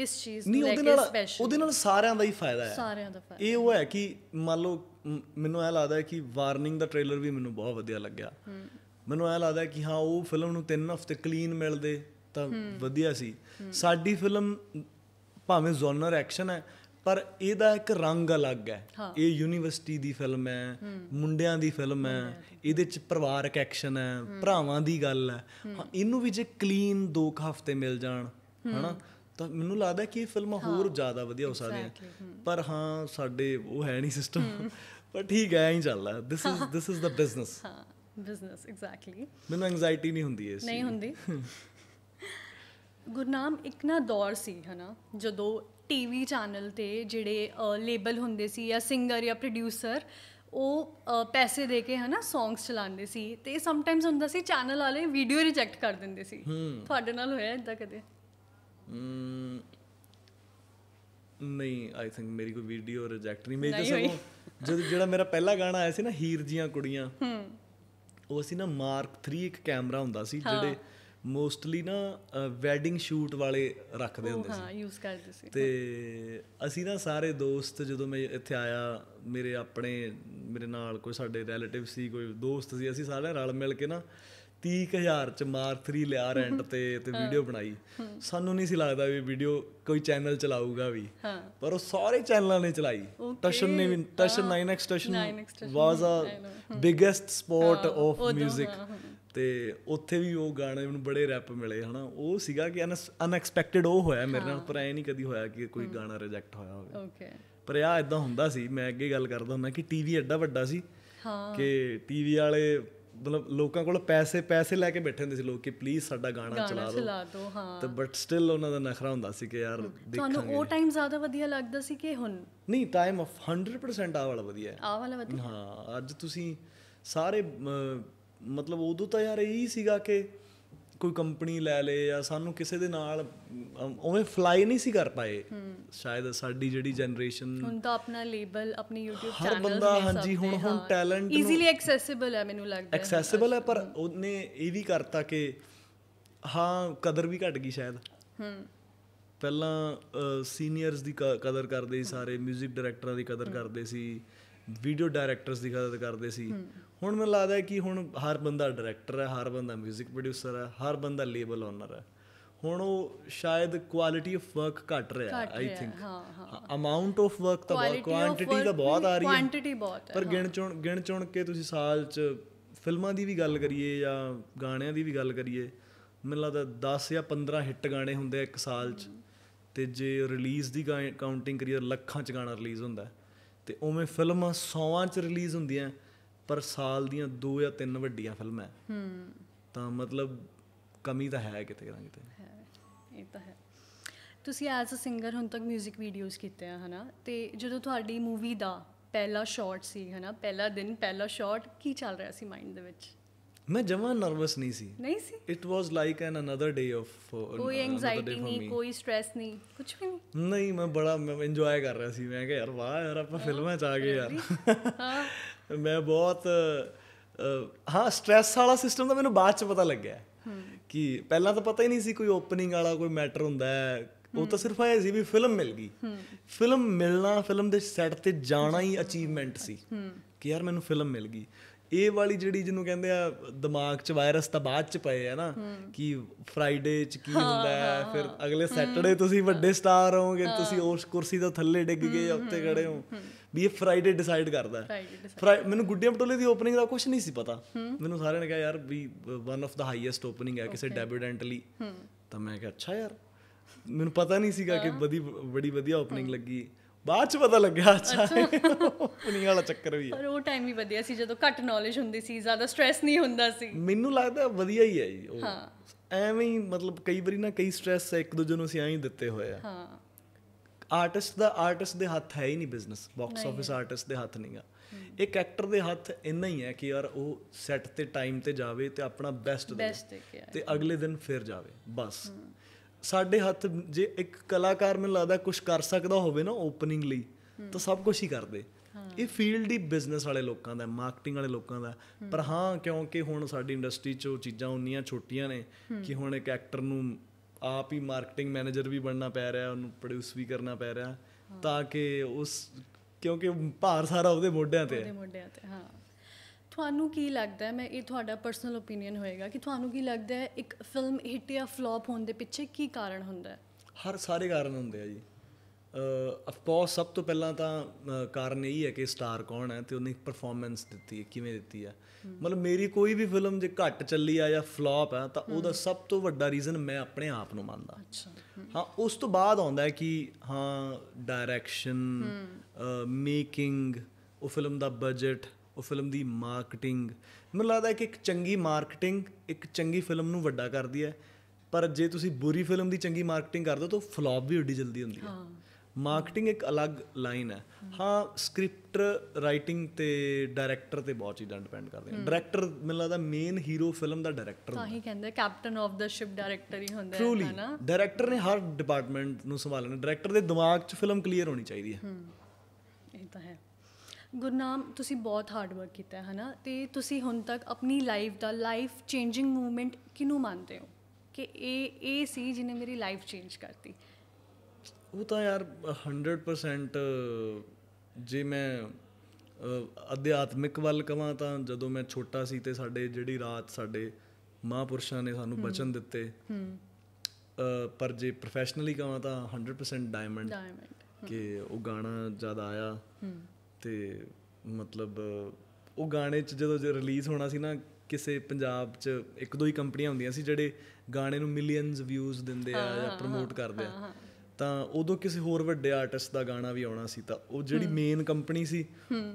ਇਸ ਚੀਜ਼ ਨੂੰ ਲੈ ਕੇ ਸਪੈਸ਼ਲ ਉਹਦੇ ਨਾਲ ਸਾਰਿਆਂ ਦਾ ਹੀ ਫਾਇਦਾ ਹੈ ਸਾਰਿਆਂ ਦਾ ਫਾਇਦਾ ਇਹ ਉਹ ਹੈ ਕਿ ਮੰਨ ਲਓ ਮੈਨੂੰ ਇਹ ਲੱਗਦਾ ਹੈ ਕਿ ਵਾਰਨਿੰਗ ਦਾ ਟ੍ਰੇਲਰ ਵੀ ਮੈਨੂੰ ਬਹੁਤ ਵਧੀਆ ਲੱਗਿਆ ਮੈਨੂੰ ਇਹ ਲੱਗਦਾ ਹੈ ਕਿ ਹਾਂ ਉਹ ਫਿਲਮ ਨੂੰ 3 ਹਫ਼ਤੇ ਕਲੀਨ ਮਿਲਦੇ ਤਾਂ ਵਧੀਆ ਸੀ ਸਾਡੀ ਫਿਲਮ ਭਾਵੇਂ ਜ਼ੋਨਰ ਐਕਸ਼ਨ ਹੈ ਪਰ ਇਹਦਾ ਇੱਕ ਰੰਗ ਅਲੱਗ ਹੈ ਇਹ ਯੂਨੀਵਰਸਿਟੀ ਦੀ ਫਿਲਮ ਹੈ ਮੁੰਡਿਆਂ ਦੀ ਫਿਲਮ ਹੈ ਇਹਦੇ ਚ ਪਰਿਵਾਰਕ ਐਕਸ਼ਨ ਹੈ ਭਰਾਵਾਂ ਦੀ ਗੱਲ ਹੈ ਇਹਨੂੰ ਵੀ ਜੇ ਕਲੀਨ 2 ਹਫ਼ਤੇ ਮਿਲ ਜਾਣ ਹਨਾ ਤਾਂ ਮੈਨੂੰ ਲੱਗਦਾ ਕਿ ਇਹ ਫਿਲਮ ਹੋਰ ਜ਼ਿਆਦਾ ਵਧੀਆ ਹੋ ਸਕਦੀ ਹੈ ਪਰ ਹਾਂ ਸਾਡੇ ਉਹ ਹੈ ਨਹੀਂ ਸਿਸਟਮ ਪਰ ਠੀਕ ਹੈ ਐਂ ਚੱਲਦਾ this is this is the business ਹਾਂ ਬਿਜ਼ਨਸ ਐਗਜ਼ੈਕਟਲੀ ਮੈਨੂੰ ਐਂਗਜ਼ਾਇਟੀ ਨਹੀਂ ਹੁੰਦੀ ਇਸ ਨਹੀਂ ਹੁੰਦੀ ਗੁਰਨਾਮ ਇੱਕ ਨਾ ਦੌਰ ਸੀ ਹਨਾ ਜਦੋਂ ਟੀਵੀ ਚੈਨਲ ਤੇ ਜਿਹੜੇ ਲੇਬਲ ਹੁੰਦੇ ਸੀ ਜਾਂ ਸਿੰਗਰ ਜਾਂ ਪ੍ਰੋਡਿਊਸਰ ਉਹ ਪੈਸੇ ਦੇ ਕੇ ਹਨਾ ਸੌਂਗਸ ਚਲਾਉਂਦੇ ਸੀ ਤੇ ਸਮਟਾਈਮਸ ਹੁੰਦਾ ਸੀ ਚੈਨਲ ਵਾਲੇ ਵੀਡੀਓ ਰਿਜੈਕਟ ਕਰ ਦਿੰਦੇ ਸੀ ਤੁਹਾਡੇ ਨਾਲ ਹੋਇਆ ਇਦਾਂ ਕਦੇ ਨਹੀਂ ਆਈ ਥਿੰਕ ਮੇਰੀ ਕੋਈ ਵੀਡੀਓ ਰਿਜੈਕਟ ਨਹੀਂ ਮੇਰੀ ਜਦੋਂ ਜਦੋਂ ਜਿਹੜਾ ਮੇਰਾ ਪਹਿਲਾ ਗਾਣਾ ਆਇਆ ਸੀ ਨਾ ਹੀਰ ਜੀਆਂ ਕੁੜੀਆਂ ਹੂੰ ਉਹ ਸੀ ਨਾ ਮਾਰਕ 3 ਇੱਕ ਕੈਮਰਾ ਹੁੰਦਾ ਸੀ ਜਿਹੜੇ ਮੋਸਟਲੀ ਨਾ ਵੈਡਿੰਗ ਸ਼ੂਟ ਵਾਲੇ ਰੱਖਦੇ ਹੁੰਦੇ ਸੀ ਹਾਂ ਯੂਜ਼ ਕਰਦੇ ਸੀ ਤੇ ਅਸੀਂ ਨਾ ਸਾਰੇ ਦੋਸਤ ਜਦੋਂ ਮੈਂ ਇੱਥੇ ਆਇਆ ਮੇਰੇ ਆਪਣੇ ਮੇਰੇ ਨਾਲ ਕੋਈ ਸਾਡੇ ਰਿਲੇਟਿਵ ਸੀ ਕੋਈ ਦੋਸਤ ਸੀ ਅਸੀਂ ਸਾਰੇ ਰਲ ਮਿਲ ਕੇ ਨਾ 30000 ਚ ਮਾਰ 3 ਲਿਆ ਰੈਂਟ ਤੇ ਤੇ ਵੀਡੀਓ ਬਣਾਈ ਸਾਨੂੰ ਨਹੀਂ ਸੀ ਲੱਗਦਾ ਵੀ ਵੀਡੀਓ ਕੋਈ ਚੈਨਲ ਚਲਾਊਗਾ ਵੀ ਪਰ ਉਹ ਸਾਰੇ ਚੈਨਲਾਂ ਨੇ ਚਲਾਈ ਟਸ਼ਨ ਨੇ ਵੀ Tashan 9x Tashan was a biggest support of 뮤직 ਤੇ ਉੱਥੇ ਵੀ ਉਹ ਗਾਣੇ ਮੈਨੂੰ ਬੜੇ ਰੈਪ ਮਿਲੇ ਹਨਾ ਉਹ ਸੀਗਾ ਕਿ ਅਨਐਕਸਪੈਕਟਡ ਉਹ ਹੋਇਆ ਮੇਰੇ ਨਾਲ ਪਰ ਐ ਨਹੀਂ ਕਦੀ ਹੋਇਆ ਕਿ ਕੋਈ ਗਾਣਾ ਰਿਜੈਕਟ ਹੋਇਆ ਹੋਵੇ ਓਕੇ ਪਰ ਆ ਇਦਾਂ ਹੁੰਦਾ ਸੀ ਮੈਂ ਅੱਗੇ ਗੱਲ ਕਰਦਾ ਹੁੰਦਾ ਕਿ ਟੀਵੀ ਐਡਾ ਵੱਡਾ ਸੀ ਹਾਂ ਕਿ ਟੀਵੀ ਵਾਲੇ ਮਤਲਬ ਲੋਕਾਂ ਕੋਲ ਪੈਸੇ ਪੈਸੇ ਲੈ ਕੇ ਬੈਠੇ ਹੁੰਦੇ ਸੀ ਲੋਕ ਕਿ ਪਲੀਜ਼ ਸਾਡਾ ਗਾਣਾ ਚਲਾ ਦਿਓ ਚਲਾ ਦਿਓ ਹਾਂ ਤੇ ਬਟ ਸਟਿਲ ਉਹਨਾਂ ਦਾ ਨਖਰਾ ਹੁੰਦਾ ਸੀ ਕਿ ਯਾਰ ਦੇਖਾਂਗੇ ਤੁਹਾਨੂੰ ਉਹ ਟਾਈਮ ਜ਼ਿਆਦਾ ਵਧੀਆ ਲੱਗਦਾ ਸੀ ਕਿ ਹੁਣ ਨਹੀਂ ਟਾਈਮ ਆਫ 100% ਆ ਵਾਲਾ ਵਧੀਆ ਹੈ ਆ ਵਾਲਾ ਵਧੀਆ ਹਾਂ ਅੱਜ ਤੁਸੀਂ ਸਾਰੇ ਮਤਲਬ ਉਦੋਂ ਤਾਂ ਯਾਰ ਇਹੀ ਸੀਗਾ ਕਿ ਕੋਈ ਕੰਪਨੀ ਲੈ ਲੇ ਜਾਂ ਸਾਨੂੰ ਕਿਸੇ ਦੇ ਨਾਲ ਉਵੇਂ ਫਲਾਈ ਨਹੀਂ ਸੀ ਕਰ ਪਾਏ ਸ਼ਾਇਦ ਸਾਡੀ ਜਿਹੜੀ ਜਨਰੇਸ਼ਨ ਹੁਣ ਤਾਂ ਆਪਣਾ ਲੇਬਲ ਆਪਣੀ YouTube ਚੈਨਲ ਹਰ ਬੰਦਾ ਹਾਂਜੀ ਹੁਣ ਹੁਣ ਟੈਲੈਂਟ ਨੂੰ ਈਜ਼ੀਲੀ ਐਕਸੈਸਿਬਲ ਹੈ ਮੈਨੂੰ ਲੱਗਦਾ ਐਕਸੈਸਿਬਲ ਹੈ ਪਰ ਉਹਨੇ ਇਹ ਵੀ ਕਰਤਾ ਕਿ ਹਾਂ ਕਦਰ ਵੀ ਘਟ ਗਈ ਸ਼ਾਇਦ ਹੂੰ ਪਹਿਲਾਂ ਸੀਨੀਅਰਸ ਦੀ ਕਦਰ ਕਰਦੇ ਸੀ ਸਾਰੇ 뮤직 ਡਾਇਰੈਕਟਰਾਂ ਦੀ ਕਦਰ ਕਰਦੇ ਸੀ ਵੀਡੀਓ ਡਾਇਰੈਕਟਰਸ ਦੀ ਗੱਲ ਕਰਦੇ ਸੀ ਹੁਣ ਮੈਨੂੰ ਲੱਗਦਾ ਹੈ ਕਿ ਹੁਣ ਹਰ ਬੰਦਾ ਡਾਇਰੈਕਟਰ ਹੈ ਹਰ ਬੰਦਾ 뮤직 ਪ੍ਰੋਡਿਊਸਰ ਹੈ ਹਰ ਬੰਦਾ ਲੇਬਲ ਓਨਰ ਹੈ ਹੁਣ ਉਹ ਸ਼ਾਇਦ ਕੁਆਲਿਟੀ ਆਫ ਵਰਕ ਘਟ ਰਿਹਾ ਆਈ ਥਿੰਕ ਹਾਂ ਹਾਂ ਅਮਾਉਂਟ ਆਫ ਵਰਕ ਤਾਂ ਬਹੁਤ ਕੁਆਂਟੀਟੀ ਤਾਂ ਬਹੁਤ ਆ ਰਹੀ ਹੈ ਕੁਆਂਟੀਟੀ ਬਹੁਤ ਹੈ ਪਰ ਗਿਣ ਚੁਣ ਗਿਣ ਚੁਣ ਕੇ ਤੁਸੀਂ ਸਾਲ ਚ ਫਿਲਮਾਂ ਦੀ ਵੀ ਗੱਲ ਕਰੀਏ ਜਾਂ ਗਾਣਿਆਂ ਦੀ ਵੀ ਗੱਲ ਕਰੀਏ ਮੈਨੂੰ ਲੱਗਦਾ 10 ਜਾਂ 15 ਹਿੱਟ ਗਾਣੇ ਹੁੰਦੇ ਆ ਇੱਕ ਸਾਲ ਚ ਤੇ ਜੇ ਰਿਲੀਜ਼ ਦੀ ਕਾਊਂਟਿੰਗ ਕਰੀਏ ਲੱਖਾਂ ਚ ਗਾਣਾ ਰਿਲੀਜ਼ ਹੁੰਦਾ ਹੈ ਤੇ ਉਵੇਂ ਫਿਲਮਾਂ ਸੌਵਾਂ ਚ ਰਿਲੀਜ਼ ਹੁੰਦੀਆਂ ਪਰ ਸਾਲ ਦੀਆਂ ਦੋ ਜਾਂ ਤਿੰਨ ਵੱਡੀਆਂ ਫਿਲਮਾਂ ਹੂੰ ਤਾਂ ਮਤਲਬ ਕਮੀ ਤਾਂ ਹੈ ਕਿਤੇ ਨਾ ਕਿਤੇ ਹੈ ਇਹ ਤਾਂ ਹੈ ਤੁਸੀਂ ਐਜ਼ ਅ ਸਿੰਗਰ ਹੁਣ ਤੱਕ 뮤직 ਵੀਡੀਓਜ਼ ਕੀਤੇ ਆ ਹਨਾ ਤੇ ਜਦੋਂ ਤੁਹਾਡੀ ਮੂਵੀ ਦਾ ਪਹਿਲਾ ਸ਼ਾਟ ਸੀ ਹਨਾ ਪਹਿਲਾ ਦਿਨ ਪਹਿਲਾ ਸ਼ਾਟ ਕੀ ਚੱਲ ਰਿਹਾ ਸੀ ਮਾਈਂਡ ਦੇ ਵਿੱਚ ਮੈਂ ਜਮਾ ਨਰਵਸ ਨਹੀਂ ਸੀ ਨਹੀਂ ਸੀ it was like an another day of ਕੋਈ ਐਂਗਜ਼ਾਈਟੀ ਨਹੀਂ ਕੋਈ ਸਟ्रेस ਨਹੀਂ ਕੁਝ ਵੀ ਨਹੀਂ ਨਹੀਂ ਮੈਂ ਬੜਾ ਇੰਜੋਏ ਕਰ ਰਿਹਾ ਸੀ ਮੈਂ ਕਿਹਾ ਯਾਰ ਵਾਹ ਯਾਰ ਆਪਾਂ ਫਿਲਮਾਂ ਚ ਆ ਗਏ ਯਾਰ ਹਾਂ ਮੈਂ ਬਹੁਤ ਹਾਂ ਸਟ्रेस ਵਾਲਾ ਸਿਸਟਮ ਤਾਂ ਮੈਨੂੰ ਬਾਅਦ ਚ ਪਤਾ ਲੱਗਿਆ ਕਿ ਪਹਿਲਾਂ ਤਾਂ ਪਤਾ ਹੀ ਨਹੀਂ ਸੀ ਕੋਈ ਓਪਨਿੰਗ ਵਾਲਾ ਕੋਈ ਮੈਟਰ ਹੁੰਦਾ ਹੈ ਉਹ ਤਾਂ ਸਿਰਫ ਆਇਆ ਸੀ ਵੀ ਫਿਲਮ ਮਿਲ ਗਈ ਫਿਲਮ ਮਿਲਣਾ ਫਿਲਮ ਦੇ ਸੈੱਟ ਤੇ ਜਾਣਾ ਹੀ ਅਚੀਵਮੈਂਟ ਸੀ ਕਿ ਯਾਰ ਮੈਨੂੰ ਫਿਲਮ ਮਿਲ ਗਈ ਇਹ ਵਾਲੀ ਜਿਹੜੀ ਜਿਹਨੂੰ ਕਹਿੰਦੇ ਆ ਦਿਮਾਗ 'ਚ ਵਾਇਰਸ ਤਾਂ ਬਾਅਦ 'ਚ ਪਏ ਆ ਨਾ ਕਿ ਫਰਾਈਡੇ 'ਚ ਕੀ ਹੁੰਦਾ ਹੈ ਫਿਰ ਅਗਲੇ ਸੈਟਰਡੇ ਤੁਸੀਂ ਵੱਡੇ ਸਟਾਰ ਹੋਵੋਗੇ ਤੁਸੀਂ ਉਸ ਕੁਰਸੀ ਤੋਂ ਥੱਲੇ ਡਿੱਗ ਗਏ ਉੱਤੇ ਖੜੇ ਹੋ ਵੀ ਇਹ ਫਰਾਈਡੇ ਡਿਸਾਈਡ ਕਰਦਾ ਮੈਨੂੰ ਗੁੱਡੀਆਂ ਪਟੋਲੇ ਦੀ ਓਪਨਿੰਗ ਦਾ ਕੁਝ ਨਹੀਂ ਸੀ ਪਤਾ ਮੈਨੂੰ ਸਾਰਿਆਂ ਨੇ ਕਿਹਾ ਯਾਰ ਵੀ one of the highest opening ਹੈ ਕਿਸੇ ਡੈਬਿਊਟੈਂਟਲੀ ਤਾਂ ਮੈਂ ਕਿਹਾ ਅੱਛਾ ਯਾਰ ਮੈਨੂੰ ਪਤਾ ਨਹੀਂ ਸੀਗਾ ਕਿ ਬੜੀ ਬੜੀ ਵਧੀਆ ਓਪਨਿੰਗ ਲੱਗੀ ਬਾਅਦ ਚ ਪਤਾ ਲੱਗਿਆ ਅੱਛਾ ਪੁਨੀ ਵਾਲਾ ਚੱਕਰ ਵੀ ਹੈ ਪਰ ਉਹ ਟਾਈਮ ਵੀ ਵਧੀਆ ਸੀ ਜਦੋਂ ਘੱਟ ਨੌਲੇਜ ਹੁੰਦੀ ਸੀ ਜ਼ਿਆਦਾ ਸਟ्रेस ਨਹੀਂ ਹੁੰਦਾ ਸੀ ਮੈਨੂੰ ਲੱਗਦਾ ਵਧੀਆ ਹੀ ਹੈ ਜੀ ਉਹ ਹਾਂ ਐਵੇਂ ਹੀ ਮਤਲਬ ਕਈ ਵਾਰੀ ਨਾ ਕਈ ਸਟ्रेस ਇੱਕ ਦੂਜੇ ਨੂੰ ਅਸੀਂ ਐਂ ਹੀ ਦਿੱਤੇ ਹੋਏ ਆ ਹਾਂ ਆਰਟਿਸਟ ਦਾ ਆਰਟਿਸਟ ਦੇ ਹੱਥ ਹੈ ਹੀ ਨਹੀਂ ਬਿਜ਼ਨਸ ਬਾਕਸ ਆਫਿਸ ਆਰਟਿਸਟ ਦੇ ਹੱਥ ਨਹੀਂਗਾ ਇੱਕ ਐਕਟਰ ਦੇ ਹੱਥ ਇੰਨਾ ਹੀ ਹੈ ਕਿ ਯਾਰ ਉਹ ਸੈੱਟ ਤੇ ਟਾਈਮ ਤੇ ਜਾਵੇ ਤੇ ਆਪਣਾ ਬੈਸਟ ਦੇ ਤੇ ਅਗਲੇ ਦਿਨ ਫਿਰ ਜਾਵੇ ਬਸ ਸਾਡੇ ਹੱਥ ਜੇ ਇੱਕ ਕਲਾਕਾਰ ਮੈਨੂੰ ਲੱਗਦਾ ਕੁਝ ਕਰ ਸਕਦਾ ਹੋਵੇ ਨਾ ਓਪਨਿੰਗ ਲਈ ਤਾਂ ਸਭ ਕੁਝ ਹੀ ਕਰਦੇ ਇਹ ਫੀਲਡ ਦੀ ਬਿਜ਼ਨਸ ਵਾਲੇ ਲੋਕਾਂ ਦਾ ਮਾਰਕੀਟਿੰਗ ਵਾਲੇ ਲੋਕਾਂ ਦਾ ਪਰ ਹਾਂ ਕਿਉਂਕਿ ਹੁਣ ਸਾਡੀ ਇੰਡਸਟਰੀ 'ਚ ਉਹ ਚੀਜ਼ਾਂ ਉਨੀਆਂ ਛੋਟੀਆਂ ਨੇ ਕਿ ਹੁਣ ਇੱਕ ਐਕਟਰ ਨੂੰ ਆਪ ਹੀ ਮਾਰਕੀਟਿੰਗ ਮੈਨੇਜਰ ਵੀ ਬਣਨਾ ਪੈ ਰਿਹਾ ਉਹਨੂੰ ਪ੍ਰੋਡਿਊਸ ਵੀ ਕਰਨਾ ਪੈ ਰਿਹਾ ਤਾਂ ਕਿ ਉਸ ਕਿਉਂਕਿ ਭਾਰ ਸਾਰਾ ਉਹਦੇ ਮੋਢਿਆਂ ਤੇ ਹੈ ਉਹਦੇ ਮੋਢਿਆਂ ਤੇ ਹਾਂ ਤੁਹਾਨੂੰ ਕੀ ਲੱਗਦਾ ਹੈ ਮੈਂ ਇਹ ਤੁਹਾਡਾ ਪਰਸਨਲ ਓਪੀਨੀਅਨ ਹੋਏਗਾ ਕਿ ਤੁਹਾਨੂੰ ਕੀ ਲੱਗਦਾ ਹੈ ਇੱਕ ਫਿਲਮ ਹਿੱਟ ਜਾਂ ਫਲॉप ਹੋਣ ਦੇ ਪਿੱਛੇ ਕੀ ਕਾਰਨ ਹੁੰਦਾ ਹੈ ਹਰ ਸਾਰੇ ਕਾਰਨ ਹੁੰਦੇ ਆ ਜੀ ਆਫ ਕੋਰਸ ਸਭ ਤੋਂ ਪਹਿਲਾਂ ਤਾਂ ਕਾਰਨ ਇਹ ਹੈ ਕਿ ਸਟਾਰ ਕੌਣ ਹੈ ਤੇ ਉਹਨੇ ਪਰਫਾਰਮੈਂਸ ਦਿੱਤੀ ਹੈ ਕਿਵੇਂ ਦਿੱਤੀ ਹੈ ਮਤਲਬ ਮੇਰੀ ਕੋਈ ਵੀ ਫਿਲਮ ਜੇ ਘੱਟ ਚੱਲੀ ਆ ਜਾਂ ਫਲॉप ਆ ਤਾਂ ਉਹਦਾ ਸਭ ਤੋਂ ਵੱਡਾ ਰੀਜ਼ਨ ਮੈਂ ਆਪਣੇ ਆਪ ਨੂੰ ਮੰਨਦਾ ਅੱਛਾ ਹਾਂ ਉਸ ਤੋਂ ਬਾਅਦ ਆਉਂਦਾ ਹੈ ਕਿ ਹਾਂ ਡਾਇਰੈਕਸ਼ਨ ਮੇਕਿੰਗ ਉਹ ਫਿਲਮ ਦਾ ਬਜਟ ਉਹ ਫਿਲਮ ਦੀ ਮਾਰਕੀਟਿੰਗ ਮੈਨੂੰ ਲੱਗਦਾ ਕਿ ਇੱਕ ਚੰਗੀ ਮਾਰਕੀਟਿੰਗ ਇੱਕ ਚੰਗੀ ਫਿਲਮ ਨੂੰ ਵੱਡਾ ਕਰਦੀ ਹੈ ਪਰ ਜੇ ਤੁਸੀਂ ਬੁਰੀ ਫਿਲਮ ਦੀ ਚੰਗੀ ਮਾਰਕੀਟਿੰਗ ਕਰਦੇ ਹੋ ਤਾਂ ਫਲॉप ਵੀ ਓਡੀ ਜਲਦੀ ਹੁੰਦੀ ਹੈ ਮਾਰਕੀਟਿੰਗ ਇੱਕ ਅਲੱਗ ਲਾਈਨ ਹੈ ਹਾਂ ਸਕ੍ਰਿਪਟ ਰਾਈਟਿੰਗ ਤੇ ਡਾਇਰੈਕਟਰ ਤੇ ਬਹੁਤ ਚੀਜ਼ਾਂ ਡਿਪੈਂਡ ਕਰਦੇ ਆ ਡਾਇਰੈਕਟਰ ਮੈਨੂੰ ਲੱਗਦਾ ਮੇਨ ਹੀਰੋ ਫਿਲਮ ਦਾ ਡਾਇਰੈਕਟਰ ਤਾਂ ਹੀ ਕਹਿੰਦੇ captain of the ship director ਹੀ ਹੁੰਦਾ ਹੈ ਨਾ ਡਾਇਰੈਕਟਰ ਨੇ ਹਰ ਡਿਪਾਰਟਮੈਂਟ ਨੂੰ ਸੰਭਾਲਣਾ ਡਾਇਰੈਕਟਰ ਦੇ ਦਿਮਾਗ 'ਚ ਫਿਲਮ ਕਲੀਅਰ ਹੋਣੀ ਚਾਹੀਦੀ ਹੈ ਗੁਰਨਾਮ ਤੁਸੀਂ ਬਹੁਤ ਹਾਰਡ ਵਰਕ ਕੀਤਾ ਹੈ ਹਨਾ ਤੇ ਤੁਸੀਂ ਹੁਣ ਤੱਕ ਆਪਣੀ ਲਾਈਫ ਦਾ ਲਾਈਫ ਚੇਂਜਿੰਗ ਮੂਵਮੈਂਟ ਕਿਨੂੰ ਮੰਨਦੇ ਹੋ ਕਿ ਇਹ ਇਹ ਸੀ ਜਿਹਨੇ ਮੇਰੀ ਲਾਈਫ ਚੇਂਜ ਕਰਤੀ ਉਹ ਤਾਂ ਯਾਰ 100% ਜੇ ਮੈਂ ਅਧਿਆਤਮਿਕ ਵੱਲ ਕਵਾਂ ਤਾਂ ਜਦੋਂ ਮੈਂ ਛੋਟਾ ਸੀ ਤੇ ਸਾਡੇ ਜਿਹੜੀ ਰਾਤ ਸਾਡੇ ਮਹਾਪੁਰਸ਼ਾਂ ਨੇ ਸਾਨੂੰ ਬਚਨ ਦਿੱਤੇ ਹੂੰ ਪਰ ਜੇ ਪ੍ਰੋਫੈਸ਼ਨਲੀ ਕਹਾਂ ਤਾਂ 100% ਡਾਇਮੰਡ ਡਾਇਮੰਡ ਕਿ ਉਹ ਗਾਣਾ ਜਦ ਆਇਆ ਤੇ ਮਤਲਬ ਉਹ ਗਾਣੇ 'ਚ ਜਦੋਂ ਜੇ ਰਿਲੀਜ਼ ਹੋਣਾ ਸੀ ਨਾ ਕਿਸੇ ਪੰਜਾਬ 'ਚ ਇੱਕ ਦੋ ਹੀ ਕੰਪਨੀਆਂ ਹੁੰਦੀਆਂ ਸੀ ਜਿਹੜੇ ਗਾਣੇ ਨੂੰ ਮਿਲੀਅਨਸ ਵਿਊਜ਼ ਦਿੰਦੇ ਆ ਜਾਂ ਪ੍ਰਮੋਟ ਕਰਦੇ ਆ ਤਾਂ ਉਦੋਂ ਕਿਸੇ ਹੋਰ ਵੱਡੇ ਆਰਟਿਸਟ ਦਾ ਗਾਣਾ ਵੀ ਆਉਣਾ ਸੀ ਤਾਂ ਉਹ ਜਿਹੜੀ ਮੇਨ ਕੰਪਨੀ ਸੀ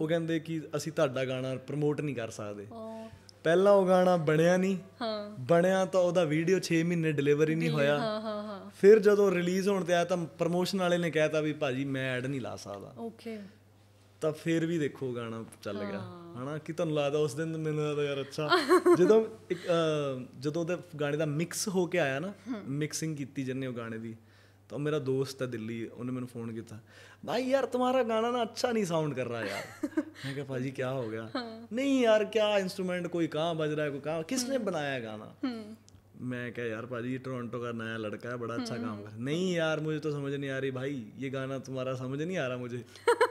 ਉਹ ਕਹਿੰਦੇ ਕਿ ਅਸੀਂ ਤੁਹਾਡਾ ਗਾਣਾ ਪ੍ਰਮੋਟ ਨਹੀਂ ਕਰ ਸਕਦੇ ਪਹਿਲਾਂ ਉਹ ਗਾਣਾ ਬਣਿਆ ਨਹੀਂ ਹਾਂ ਬਣਿਆ ਤਾਂ ਉਹਦਾ ਵੀਡੀਓ 6 ਮਹੀਨੇ ਡਿਲੀਵਰੀ ਨਹੀਂ ਹੋਇਆ ਹਾਂ ਹਾਂ ਹਾਂ ਫਿਰ ਜਦੋਂ ਰਿਲੀਜ਼ ਹੋਣ ਤੇ ਆਇਆ ਤਾਂ ਪ੍ਰਮੋਸ਼ਨ ਵਾਲੇ ਨੇ ਕਹਿਤਾ ਵੀ ਭਾਜੀ ਮੈਂ ਐਡ ਨਹੀਂ ਲਾ ਸਕਦਾ ਓਕੇ ਤਾਂ ਫੇਰ ਵੀ ਦੇਖੋ ਗਾਣਾ ਚੱਲ ਗਿਆ ਹਨਾ ਕਿ ਤੁਹਾਨੂੰ ਲੱਗਦਾ ਉਸ ਦਿਨ ਮੈਨੂੰ ਲੱਗਦਾ ਯਾਰ ਅੱਛਾ ਜਦੋਂ ਇੱਕ ਜਦੋਂ ਉਹਦੇ ਗਾਣੇ ਦਾ ਮਿਕਸ ਹੋ ਕੇ ਆਇਆ ਨਾ ਮਿਕਸਿੰਗ ਕੀਤੀ ਜੰਨੇ ਉਹ ਗਾਣੇ ਦੀ तो मेरा दोस्त है दिल्ली उन्होंने मैंने फ़ोन किया था भाई यार तुम्हारा गाना ना अच्छा नहीं साउंड कर रहा यार मैं कहा भाजी क्या हो गया हाँ। नहीं यार क्या इंस्ट्रूमेंट कोई कहाँ बज रहा है कोई कहाँ किसने बनाया है गाना मैं क्या यार भाजी ये टोरंटो का नया लड़का है बड़ा अच्छा काम कर नहीं यार मुझे तो समझ नहीं आ रही भाई ये गाना तुम्हारा समझ नहीं आ रहा मुझे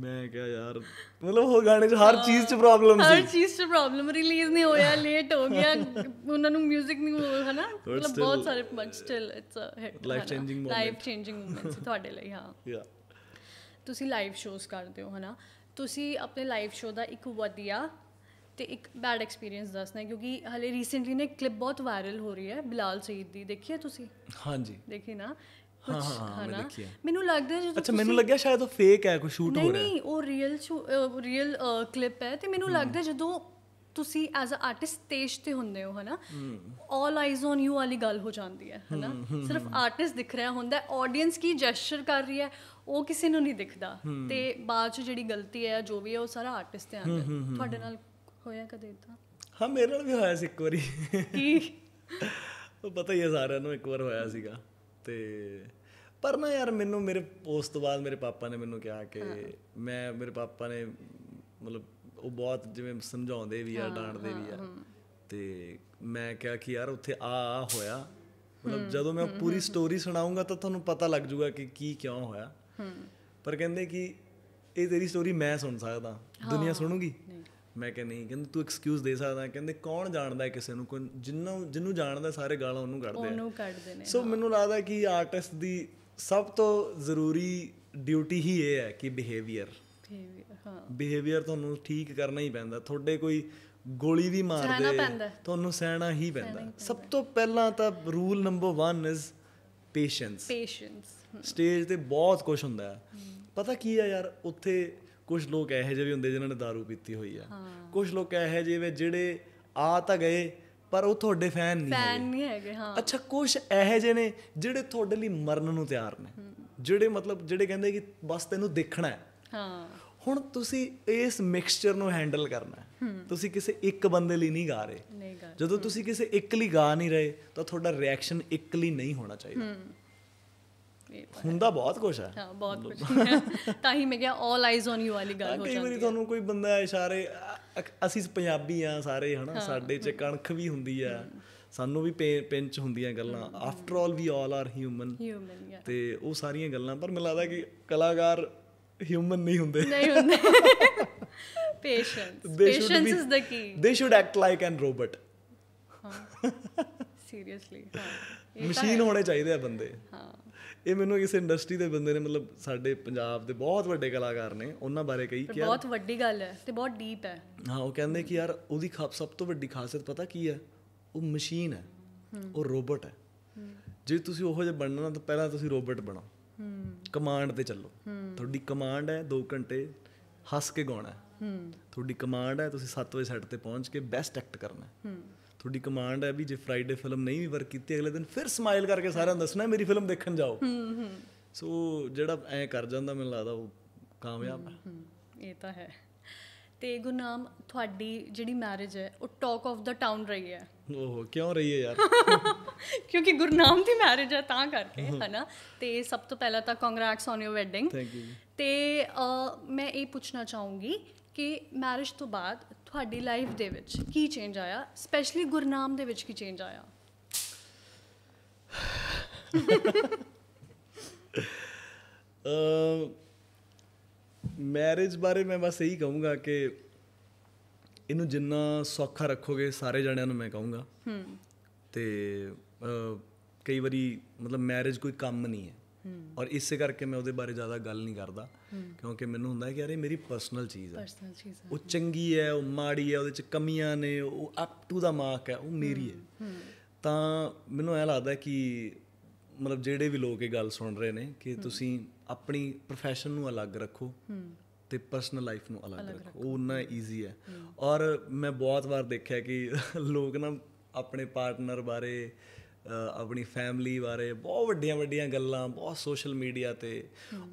ਮੈਂ ਕਿਹਾ ਯਾਰ ਮਤਲਬ ਉਹ ਗਾਣੇ 'ਚ ਹਰ ਚੀਜ਼ 'ਚ ਪ੍ਰੋਬਲਮ ਸੀ ਹਰ ਚੀਜ਼ 'ਚ ਪ੍ਰੋਬਲਮ ਰਿਲੀਜ਼ ਨਹੀਂ ਹੋਇਆ ਲੇਟ ਹੋ ਗਿਆ ਉਹਨਾਂ ਨੂੰ 뮤직 ਨਹੀਂ ਹੋਇਆ ਹਨਾ ਮਤਲਬ ਬਹੁਤ ਸਾਰੇ but still it's a hit life changing moment life changing moment ਤੁਹਾਡੇ ਲਈ ਹਾਂ ਯਾ ਤੁਸੀਂ ਲਾਈਵ ਸ਼ੋਜ਼ ਕਰਦੇ ਹੋ ਹਨਾ ਤੁਸੀਂ ਆਪਣੇ ਲਾਈਵ ਸ਼ੋਅ ਦਾ ਇੱਕ ਵਧੀਆ ਤੇ ਇੱਕ ਬੈਡ ਐਕਸਪੀਰੀਅੰਸ ਦੱਸਣਾ ਕਿਉਂਕਿ ਹਲੇ ਰੀਸੈਂਟਲੀ ਨੇ ਕਲਿੱਪ ਬਹੁਤ ਵਾਇਰਲ ਹੋ ਰਹੀ ਹੈ ਬਿਲਾਲ ਸਈਦ ਦੀ ਦੇਖੀ ਹੈ ਤੁਸੀਂ ਹਾਂਜੀ ਦੇਖੀ ਨਾ ਕੁਝ ਮੈਨੂੰ ਲੱਗਦਾ ਜਦੋਂ ਅੱਛਾ ਮੈਨੂੰ ਲੱਗਿਆ ਸ਼ਾਇਦ ਉਹ ਫੇਕ ਹੈ ਕੋਈ ਸ਼ੂਟ ਹੋ ਰਿਹਾ ਨਹੀਂ ਉਹ ਰੀਅਲ ਰੀਅਲ ਕਲਿੱਪ ਹੈ ਤੇ ਮੈਨੂੰ ਲੱਗਦਾ ਜਦੋਂ ਤੁਸੀਂ ਐਜ਼ ਅ ਆਰਟਿਸਟ ਸਟੇਜ ਤੇ ਹੁੰਦੇ ਹੋ ਹਨਾ ਆਲ ਆਈਜ਼ ਔਨ ਯੂ ਵਾਲੀ ਗੱਲ ਹੋ ਜਾਂਦੀ ਹੈ ਹਨਾ ਸਿਰਫ ਆਰਟਿਸਟ ਦਿਖ ਰਿਹਾ ਹੁੰਦਾ ਹੈ ਆਡੀਅנס ਕੀ ਜੈਸਚਰ ਕਰ ਰਹੀ ਹੈ ਉਹ ਕਿਸੇ ਨੂੰ ਨਹੀਂ ਦਿਖਦਾ ਤੇ ਬਾਅਦ ਚ ਜਿਹੜੀ ਗਲਤੀ ਹੈ ਜੋ ਵੀ ਹੈ ਉਹ ਸਾਰਾ ਆਰਟਿਸਟ ਤੇ ਆਂਦਾ ਤੁਹਾਡੇ ਨਾਲ ਹੋਇਆ ਕਦੇ ਤਾਂ ਹਾਂ ਮੇਰੇ ਨਾਲ ਵੀ ਹੋਇਆ ਸੀ ਇੱਕ ਵਾਰੀ ਕੀ ਉਹ ਪਤਾ ਹੀ ਹੈ ਸਾਰਿਆਂ ਨੂੰ ਇੱਕ ਵਾਰ ਹੋਇਆ ਸੀਗਾ ਤੇ ਪਰ ਨਾ ਯਾਰ ਮੈਨੂੰ ਮੇਰੇ ਉਸ ਤੋਂ ਬਾਅਦ ਮੇਰੇ ਪਾਪਾ ਨੇ ਮੈਨੂੰ ਕਿਹਾ ਕਿ ਮੈਂ ਮੇਰੇ ਪਾਪਾ ਨੇ ਮਤਲਬ ਉਹ ਬਹੁਤ ਜਿਵੇਂ ਸਮਝਾਉਂਦੇ ਵੀ ਆ ਡਾਂਟਦੇ ਵੀ ਆ ਤੇ ਮੈਂ ਕਿਹਾ ਕਿ ਯਾਰ ਉੱਥੇ ਆ ਆ ਹੋਇਆ ਮਤਲਬ ਜਦੋਂ ਮੈਂ ਪੂਰੀ ਸਟੋਰੀ ਸੁਣਾਉਂਗਾ ਤਾਂ ਤੁਹਾਨੂੰ ਪਤਾ ਲੱਗ ਜਾਊਗਾ ਕਿ ਕੀ ਕਿਉਂ ਹੋਇਆ ਪਰ ਕਹਿੰਦੇ ਕਿ ਇਹ ਤੇਰੀ ਸਟੋਰੀ ਮੈਂ ਸੁਣ ਸਕਦਾ ਦੁਨੀਆ ਸੁਣੂਗੀ ਮੈਂ ਕਿਹਾ ਨਹੀਂ ਕਹਿੰਦੇ ਤੂੰ ਐਕਸਕਿਊਜ਼ ਦੇ ਸਕਦਾ ਕਹਿੰਦੇ ਕੌਣ ਜਾਣਦਾ ਹੈ ਕਿਸੇ ਨੂੰ ਕੋਈ ਜਿੰਨੂੰ ਜਾਣਦਾ ਸਾਰੇ ਗਾਲਾਂ ਉਹਨੂੰ ਕੱਢਦੇ ਆ ਉਹਨੂੰ ਕੱਢਦੇ ਨੇ ਸੋ ਮੈਨੂੰ ਲੱਗਦਾ ਕਿ ਆਰਟਿਸਟ ਦੀ ਸਭ ਤੋਂ ਜ਼ਰੂਰੀ ਡਿਊਟੀ ਹੀ ਇਹ ਹੈ ਕਿ ਬਿਹੇਵੀਅਰ ਹਾਂ ਬਿਹੇਵੀਅਰ ਤੁਹਾਨੂੰ ਠੀਕ ਕਰਨਾ ਹੀ ਪੈਂਦਾ ਤੁਹਾਡੇ ਕੋਈ ਗੋਲੀ ਵੀ ਮਾਰ ਦੇ ਤੁਹਾਨੂੰ ਸਹਿਣਾ ਹੀ ਪੈਂਦਾ ਸਭ ਤੋਂ ਪਹਿਲਾਂ ਤਾਂ rule number 1 is patience patience stage ਤੇ ਬਹੁਤ ਕੁਝ ਹੁੰਦਾ ਹੈ ਪਤਾ ਕੀ ਆ ਯਾਰ ਉੱਥੇ ਕੁਝ ਲੋਕ ਇਹੋ ਜਿਹੇ ਵੀ ਹੁੰਦੇ ਜਿਨ੍ਹਾਂ ਨੇ दारू ਪੀਤੀ ਹੋਈ ਆ ਕੁਝ ਲੋਕ ਇਹੋ ਜਿਹੇ ਜਿਹੜੇ ਆ ਤਾਂ ਗਏ ਪਰ ਉਹ ਤੁਹਾਡੇ ਫੈਨ ਨਹੀਂ ਹੈਗੇ ਫੈਨ ਨਹੀਂ ਹੈਗੇ ਹਾਂ ਅੱਛਾ ਕੁਝ ਇਹੋ ਜਿਹੇ ਨੇ ਜਿਹੜੇ ਤੁਹਾਡੇ ਲਈ ਮਰਨ ਨੂੰ ਤਿਆਰ ਨੇ ਜਿਹੜੇ ਮਤਲਬ ਜਿਹੜੇ ਕਹਿੰਦੇ ਕਿ ਬਸ ਤੈਨੂੰ ਦੇਖਣਾ ਹੈ ਹਾਂ ਹੁਣ ਤੁਸੀਂ ਇਸ ਮਿਕਸਚਰ ਨੂੰ ਹੈਂਡਲ ਕਰਨਾ ਤੁਸੀਂ ਕਿਸੇ ਇੱਕ ਬੰਦੇ ਲਈ ਨਹੀਂ ਗਾ ਰਹੇ ਜਦੋਂ ਤੁਸੀਂ ਕਿਸੇ ਇੱਕ ਲਈ ਗਾ ਨਹੀਂ ਰਹੇ ਤਾਂ ਤੁਹਾਡਾ ਰਿਐਕਸ਼ਨ ਇੱਕ ਲਈ ਨਹੀਂ ਹੋਣਾ ਚਾਹੀਦਾ ਹੁੰਦਾ ਬਹੁਤ ਕੁਝ ਹੈ ਹਾਂ ਬਹੁਤ ਕੁਝ ਤਾਂ ਹੀ ਮੈਂ ਕਿਹਾ 올 ਆਈਜ਼ ਔਨ ਯੂ ਵਾਲੀ ਗੱਲ ਹੋ ਜਾਂਦੀ ਹੈ ਕਿ ਮੇਰੀ ਤੁਹਾਨੂੰ ਕੋਈ ਬੰਦਾ ਇਸ਼ਾਰੇ ਅਸੀਂ ਪੰਜਾਬੀ ਆ ਸਾਰੇ ਹਨਾ ਸਾਡੇ ਚ ਕਣਖ ਵੀ ਹੁੰਦੀ ਆ ਸਾਨੂੰ ਵੀ ਪਿੰਚ ਹੁੰਦੀਆਂ ਗੱਲਾਂ after all we all are human ਤੇ ਉਹ ਸਾਰੀਆਂ ਗੱਲਾਂ ਪਰ ਮੈਨੂੰ ਲੱਗਦਾ ਕਿ ਕਲਾਕਾਰ ਹਿਊਮਨ ਨਹੀਂ ਹੁੰਦੇ ਨਹੀਂ ਹੁੰਦੇ patience patience is the key they should act like an robot ਹਾਂ ਸੀਰੀਅਸਲੀ [LAUGHS] ਹਾਂ ਮਸ਼ੀਨ ਹੋਣੇ ਚਾਹੀਦੇ ਆ ਬੰਦੇ ਹਾਂ ਇਹ ਮੈਨੂੰ ਇਸ ਇੰਡਸਟਰੀ ਦੇ ਬੰਦੇ ਨੇ ਮਤਲਬ ਸਾਡੇ ਪੰਜਾਬ ਦੇ ਬਹੁਤ ਵੱਡੇ ਕਲਾਕਾਰ ਨੇ ਉਹਨਾਂ ਬਾਰੇ ਕਹੀ ਕਿ ਬਹੁਤ ਵੱਡੀ ਗੱਲ ਹੈ ਤੇ ਬਹੁਤ ਡੀਪ ਹੈ ਹਾਂ ਉਹ ਕਹਿੰਦੇ ਕਿ ਯਾਰ ਉਹਦੀ ਖਾਸ ਸਭ ਤੋਂ ਵੱਡੀ ਖਾਸੀਅਤ ਪਤਾ ਕੀ ਹੈ ਉਹ ਮਸ਼ੀਨ ਹੈ ਉਹ ਰੋਬੋਟ ਹੈ ਜੇ ਤੁਸੀਂ ਉਹੋ ਜਿਹਾ ਬਣਨਾ ਤਾਂ ਪਹਿਲਾਂ ਤੁਸੀਂ ਰੋਬੋਟ ਬਣੋ ਕਮਾਂਡ ਤੇ ਚੱਲੋ ਤੁਹਾਡੀ ਕਮਾਂਡ ਹੈ 2 ਘੰਟੇ ਹੱਸ ਕੇ ਗਾਉਣਾ ਤੁਹਾਡੀ ਕਮਾਂਡ ਹੈ ਤੁਸੀਂ 7 ਵਜੇ ਸੈੱਟ ਤੇ ਪਹੁੰਚ ਕੇ ਬੈਸਟ ਐਕਟ ਕਰਨਾ ਹੈ ਤੁਹਾਡੀ ਕਮਾਂਡ ਹੈ ਵੀ ਜੇ ਫਰਾਈਡੇ ਫਿਲਮ ਨਹੀਂ ਵੀ ਵਰਕ ਕੀਤੀ ਅਗਲੇ ਦਿਨ ਫਿਰ ਸਮਾਈਲ ਕਰਕੇ ਸਾਰਿਆਂ ਨੂੰ ਦੱਸਣਾ ਮੇਰੀ ਫਿਲਮ ਦੇਖਣ ਜਾਓ ਹੂੰ ਹੂੰ ਸੋ ਜਿਹੜਾ ਐ ਕਰ ਜਾਂਦਾ ਮੈਨੂੰ ਲੱਗਦਾ ਉਹ ਕਾਮਯਾਬ ਹੈ ਇਹ ਤਾਂ ਹੈ ਤੇ ਗੁਨਾਮ ਤੁਹਾਡੀ ਜਿਹੜੀ ਮੈਰਿਜ ਹੈ ਉਹ ਟਾਕ ਆਫ ਦਾ ਟਾਊਨ ਰਹੀ ਹੈ ਉਹ ਕਿਉਂ ਰਹੀ ਹੈ ਯਾਰ [LAUGHS] ਕਿਉਂਕਿ ਗੁਰਨਾਮ ਦੀ ਮੈਰਿਜ ਹੈ ਤਾਂ ਕਰਕੇ ਹਨਾ ਤੇ ਸਭ ਤੋਂ ਪਹਿਲਾਂ ਤਾਂ congrats on your wedding thank you ਤੇ ਮੈਂ ਇਹ ਪੁੱਛਣਾ ਚਾਹੂੰਗੀ ਕਿ ਮੈਰਿਜ ਤੋਂ ਬਾਅਦ ਤੁਹਾਡੀ ਲਾਈਫ ਦੇ ਵਿੱਚ ਕੀ ਚੇਂਜ ਆਇਆ ਸਪੈਸ਼ਲੀ ਗੁਰਨਾਮ ਦੇ ਵਿੱਚ ਕੀ ਚੇਂਜ ਆਇਆ ਅ ਮੈਰਿਜ ਬਾਰੇ ਮੈਂ ਬਸ ਇਹੀ ਕਹੂੰਗਾ ਕਿ ਇਹਨੂੰ ਜਿੰਨਾ ਸੌਖਾ ਰੱਖੋਗੇ ਸਾਰੇ ਜਣਿਆਂ ਨੂੰ ਮੈਂ ਕਹੂੰਗਾ ਹੂੰ ਤੇ ਕਈ ਵਾਰੀ ਮਤਲਬ ਮੈਰਿਜ ਕੋਈ ਕੰਮ ਨਹੀਂ ਹੈ ਔਰ ਇਸੇ ਕਰਕੇ ਮੈਂ ਉਹਦੇ ਬਾਰੇ ਜ਼ਿਆਦਾ ਗੱਲ ਨਹੀਂ ਕਰਦਾ ਕਿਉਂਕਿ ਮੈਨੂੰ ਹੁੰਦਾ ਕਿ ਯਾਰ ਇਹ ਮੇਰੀ ਪਰਸਨਲ ਚੀਜ਼ ਹੈ ਪਰਸਨਲ ਚੀਜ਼ ਹੈ ਉਹ ਚੰਗੀ ਹੈ ਉਹ ਮਾੜੀ ਹੈ ਉਹਦੇ ਚ ਕਮੀਆਂ ਨੇ ਉਹ ਅਪ ਟੂ ਦਾ ਮਾਰਕ ਹੈ ਉਹ ਮੇਰੀ ਹੈ ਤਾਂ ਮੈਨੂੰ ਇਹ ਲੱਗਦਾ ਕਿ ਮਤਲਬ ਜਿਹੜੇ ਵੀ ਲੋਕ ਇਹ ਗੱਲ ਸੁਣ ਰਹੇ ਨੇ ਕਿ ਤੁਸੀਂ ਆਪਣੀ profession ਨੂੰ ਅਲੱਗ ਰੱਖੋ ਤੇ ਪਰਸਨਲ ਲਾਈਫ ਨੂੰ ਅਲੱਗ ਰੱਖੋ ਉਹ ਨਾ ਈਜ਼ੀ ਹੈ ਔਰ ਮੈਂ ਬਹੁਤ ਵਾਰ ਦੇਖਿਆ ਕਿ ਲੋਕ ਨਾ ਆਪਣੇ ਪਾਰਟਨਰ ਬਾਰੇ ਆਪਣੀ ਫੈਮਿਲੀ ਬਾਰੇ ਬਹੁਤ ਵੱਡੀਆਂ ਵੱਡੀਆਂ ਗੱਲਾਂ ਬਹੁਤ ਸੋਸ਼ਲ ਮੀਡੀਆ ਤੇ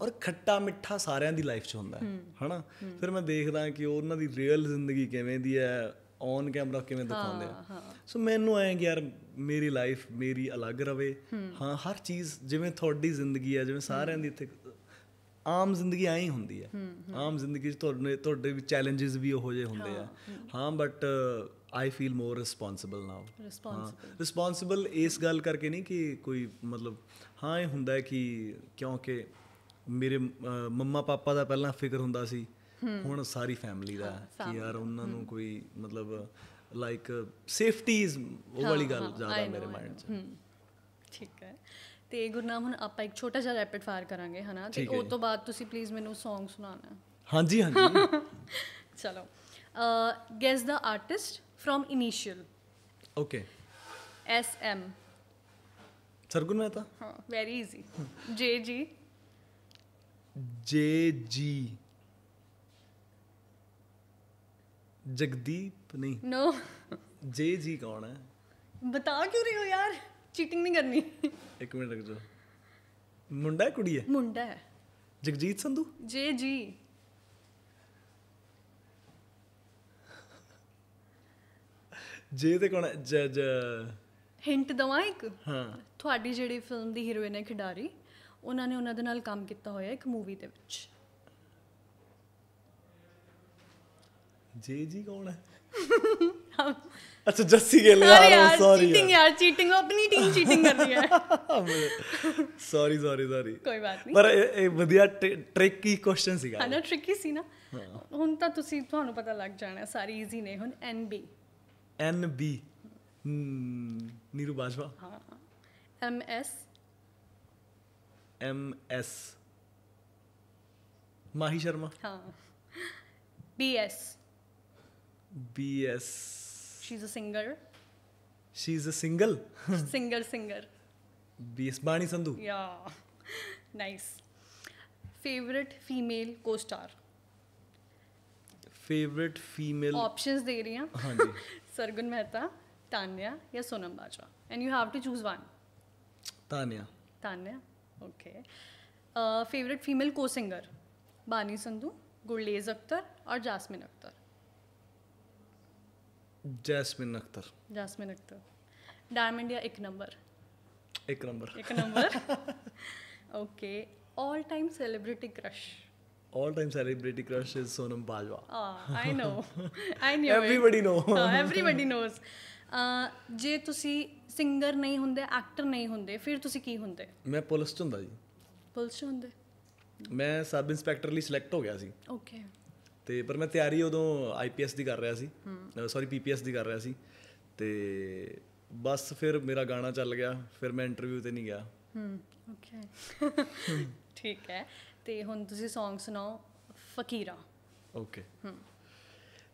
ਔਰ ਖੱਟਾ ਮਿੱਠਾ ਸਾਰਿਆਂ ਦੀ ਲਾਈਫ 'ਚ ਹੁੰਦਾ ਹੈ ਹਨਾ ਫਿਰ ਮੈਂ ਦੇਖਦਾ ਕਿ ਉਹਨਾਂ ਦੀ ਰੀਅਲ ਜ਼ਿੰਦਗੀ ਕਿਵੇਂ ਦੀ ਹੈ ਔਨ ਕੈਮਰਾ ਕਿਵੇਂ ਦਿਖਾਉਂਦੇ ਆ ਸੋ ਮੈਨੂੰ ਐ ਕਿ ਯਾਰ ਮੇਰੀ ਲਾਈਫ ਮੇਰੀ ਅਲੱਗ ਰਵੇ ਹਾਂ ਹਰ ਚੀਜ਼ ਜਿਵੇਂ ਤੁਹਾਡੀ ਜ਼ਿੰਦਗੀ ਹੈ ਜਿਵੇਂ ਸਾਰਿਆਂ ਦੀ ਇੱਥੇ ਆਮ ਜ਼ਿੰਦਗੀ ਆਈ ਹੀ ਹੁੰਦੀ ਹੈ ਆਮ ਜ਼ਿੰਦਗੀ 'ਚ ਤੁਹਾਡੇ ਤੁਹਾਡੇ ਵੀ ਚੈਲੰਜਸ ਵੀ ਉਹੋ ਜਿਹੇ ਹੁੰਦੇ ਆ ਹਾਂ but I feel more responsible now responsible responsible ਇਸ ਗੱਲ ਕਰਕੇ ਨਹੀਂ ਕਿ ਕੋਈ ਮਤਲਬ ਹਾਂ ਇਹ ਹੁੰਦਾ ਹੈ ਕਿ ਕਿਉਂਕਿ ਮੇਰੇ ਮੰਮਾ ਪਾਪਾ ਦਾ ਪਹਿਲਾਂ ਫਿਕਰ ਹੁੰਦਾ ਸੀ ਹੁਣ ਸਾਰੀ ਫੈਮਿਲੀ ਦਾ ਕਿ ਯਾਰ ਉਹਨਾਂ ਨੂੰ ਕੋਈ ਮਤਲਬ ਲਾਈਕ ਸੇਫਟੀ ਇਜ਼ ਉਹ ਵਾਲੀ ਗੱਲ ਜ਼ਿਆਦਾ ਮੇਰੇ ਮਾਈਂਡ 'ਚ ਠੀਕ ਹੈ ਤੇ ਗੁਰਨਾਮ ਹੁਣ ਆਪਾਂ ਇੱਕ ਛੋਟਾ ਜਿਹਾ ਰੈਪਿਡ ਫਾਇਰ ਕਰਾਂਗੇ ਹਨਾ ਤੇ ਉਸ ਤੋਂ ਬਾਅਦ ਤੁਸੀਂ ਪਲੀਜ਼ ਮੈਨੂੰ Song ਸੁਣਾਣਾ ਹਾਂਜੀ ਹਾਂਜੀ ਚਲੋ a guess the artist from initial okay S M Sargun Mehta हाँ very easy J G J G Jagdeep नहीं नो no. जे जी कौन है बता क्यों रही हो यार चीटिंग नहीं करनी एक मिनट रख जाओ मुंडा है कुड़ी है मुंडा है जगजीत संधू जे जी ਜੇ ਤੇ ਕੋਣ ਜੱਜ ਹਿੰਟ ਦਵਾਂ ਇੱਕ ਹਾਂ ਤੁਹਾਡੀ ਜਿਹੜੀ ਫਿਲਮ ਦੀ ਹੀਰੋਇਨ ਹੈ ਖਿਡਾਰੀ ਉਹਨਾਂ ਨੇ ਉਹਨਾਂ ਦੇ ਨਾਲ ਕੰਮ ਕੀਤਾ ਹੋਇਆ ਇੱਕ ਮੂਵੀ ਦੇ ਵਿੱਚ ਜੇ ਜੀ ਕੌਣ ਹੈ ਅੱਛਾ ਜੱਸੀ ਗਿੱਲ ਯਾਰ ਸੌਰੀ ਯਾਰ ਚੀਟਿੰਗ ਯਾਰ ਚੀਟਿੰਗ ਆਪਣੀ ਟੀਮ ਚੀਟਿੰਗ ਕਰ ਰਹੀ ਹੈ ਸੌਰੀ ਸੌਰੀ ਸੌਰੀ ਕੋਈ ਬਾਤ ਨਹੀਂ ਪਰ ਇਹ ਵਧੀਆ ਟ੍ਰਿਕੀ ਕੁਐਸਚਨ ਸੀਗਾ ਹਾਂ ਨਾ ਟ੍ਰਿਕੀ ਸੀ ਨਾ ਹੁਣ ਤਾਂ ਤੁਸੀਂ ਤੁਹਾਨੂੰ ਪਤਾ ਲੱਗ ਜਾਣਾ ਸਾਰੀ ਈਜ਼ੀ ਨੇ ਹੁਣ N B N B Neeru Bajwa M S M S Mahi Sharma B S B S she is a singer she is a single singer singer B S Bani Sandhu या nice favourite female co-star favourite female options दे रही हैं हाँ जी [LAUGHS] सरगुन मेहता तान्या या Sonam Bajwa and you have to choose one Tanya Tanya okay favourite female co-singer Bani Sandhu गुरलेज Akhtar और Jasmine Akhtar Jasmine Akhtar Jasmine Akhtar Diamond या एक नंबर एक नंबर एक number okay all time celebrity crush all-time celebrity crush is Sonam Bajwa. Oh, ah, I know. I knew everybody it. Know. Uh, everybody knows. Ah, ah, ਜੇ ਤੁਸੀਂ singer ਨਹੀਂ ਹੁੰਦੇ actor ਨਹੀਂ ਹੁੰਦੇ ਫਿਰ ਤੁਸੀਂ ਕੀ ਹੁੰਦੇ ਮੈਂ ਪੁਲਿਸ ਚ ਹੁੰਦਾ ਜੀ ਪੁਲਿਸ ਚ ਹੁੰਦੇ ਮੈਂ ਸਬ ਇੰਸਪੈਕਟਰ ਲਈ ਸਿਲੈਕਟ ਹੋ ਗਿਆ ਸੀ ਓਕੇ ਤੇ ਪਰ ਮੈਂ ਤਿਆਰੀ ਉਦੋਂ ਆਈਪੀਐਸ ਦੀ ਕਰ ਰਿਹਾ ਸੀ ਸੌਰੀ ਪੀਪੀਐਸ ਦੀ ਕਰ ਰਿਹਾ ਸੀ ਤੇ ਬਸ ਫਿਰ ਮੇਰਾ ਗਾਣਾ ਚੱਲ ਗਿਆ ਫਿਰ ਮੈਂ ਇੰਟਰਵਿਊ ਤੇ ਨਹੀਂ ਗਿਆ ਹੂੰ ਓਕੇ [LAUGHS] ਠੀਕ ਹੈ ਤੇ ਹੁਣ ਤੁਸੀਂ Song ਸੁਣਾਓ ਫਕੀਰਾ ਓਕੇ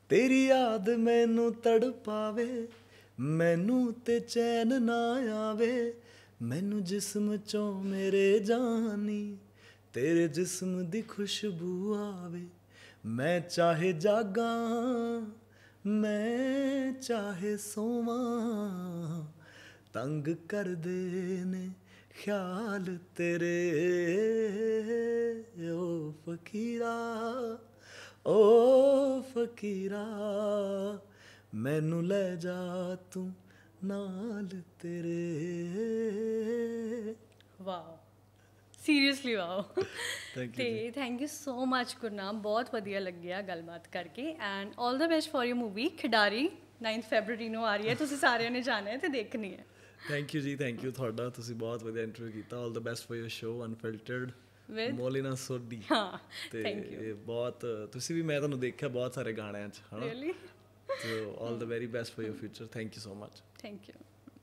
ਤੇਰੀ ਯਾਦ ਮੈਨੂੰ ਤੜਪਾਵੇ ਮੈਨੂੰ ਤੇ ਚੈਨ ਨਾ ਆਵੇ ਮੈਨੂੰ ਜਿਸਮ ਚੋਂ ਮੇਰੇ ਜਾਨੀ ਤੇਰੇ ਜਿਸਮ ਦੀ ਖੁਸ਼ਬੂ ਆਵੇ ਮੈਂ ਚਾਹੇ ਜਾਗਾਂ ਮੈਂ ਚਾਹੇ ਸੋਵਾਂ ਤੰਗ ਕਰਦੇ ਨੇ ਖਿਆਲ ਤੇਰੇ ਓ ਫਕੀਰਾ ਓ ਫਕੀਰਾ ਮੈਨੂੰ ਲੈ ਜਾ ਤੂੰ ਨਾਲ ਤੇਰੇ ਵਾਓ ਸੀਰੀਅਸਲੀ ਵਾਓ ਜੀ thank you so much Gurnam ਬਹੁਤ ਵਧੀਆ ਲੱਗਿਆ ਗੱਲਬਾਤ ਕਰਕੇ and 올 the best for you movie Khidari 9 February ਨੂੰ ਆ ਰਹੀ ਹੈ ਤੁਸੀਂ ਸਾਰਿਆਂ ਨੇ ਜਾਣਾ ਹੈ ਤੇ ਦੇਖਣੀ ਹੈ ਥੈਂਕ ਯੂ ਜੀ ਥੈਂਕ ਯੂ ਤੁਹਾਡਾ ਤੁਸੀਂ ਬਹੁਤ ਵਧੀਆ ਇੰਟਰਵਿਊ ਕੀਤਾ 올 the best for your show Unfiltered Molina Molina ਹਾਂ ਥੈਂਕ ਯੂ ਬਹੁਤ ਤੁਸੀਂ ਵੀ ਮੈਂ ਤੁਹਾਨੂੰ ਦੇਖਿਆ ਬਹੁਤ ਸਾਰੇ ਗਾਣਿਆਂ 'ਚ ਹਨਾ really so 올 the very best for your future thank you so much thank you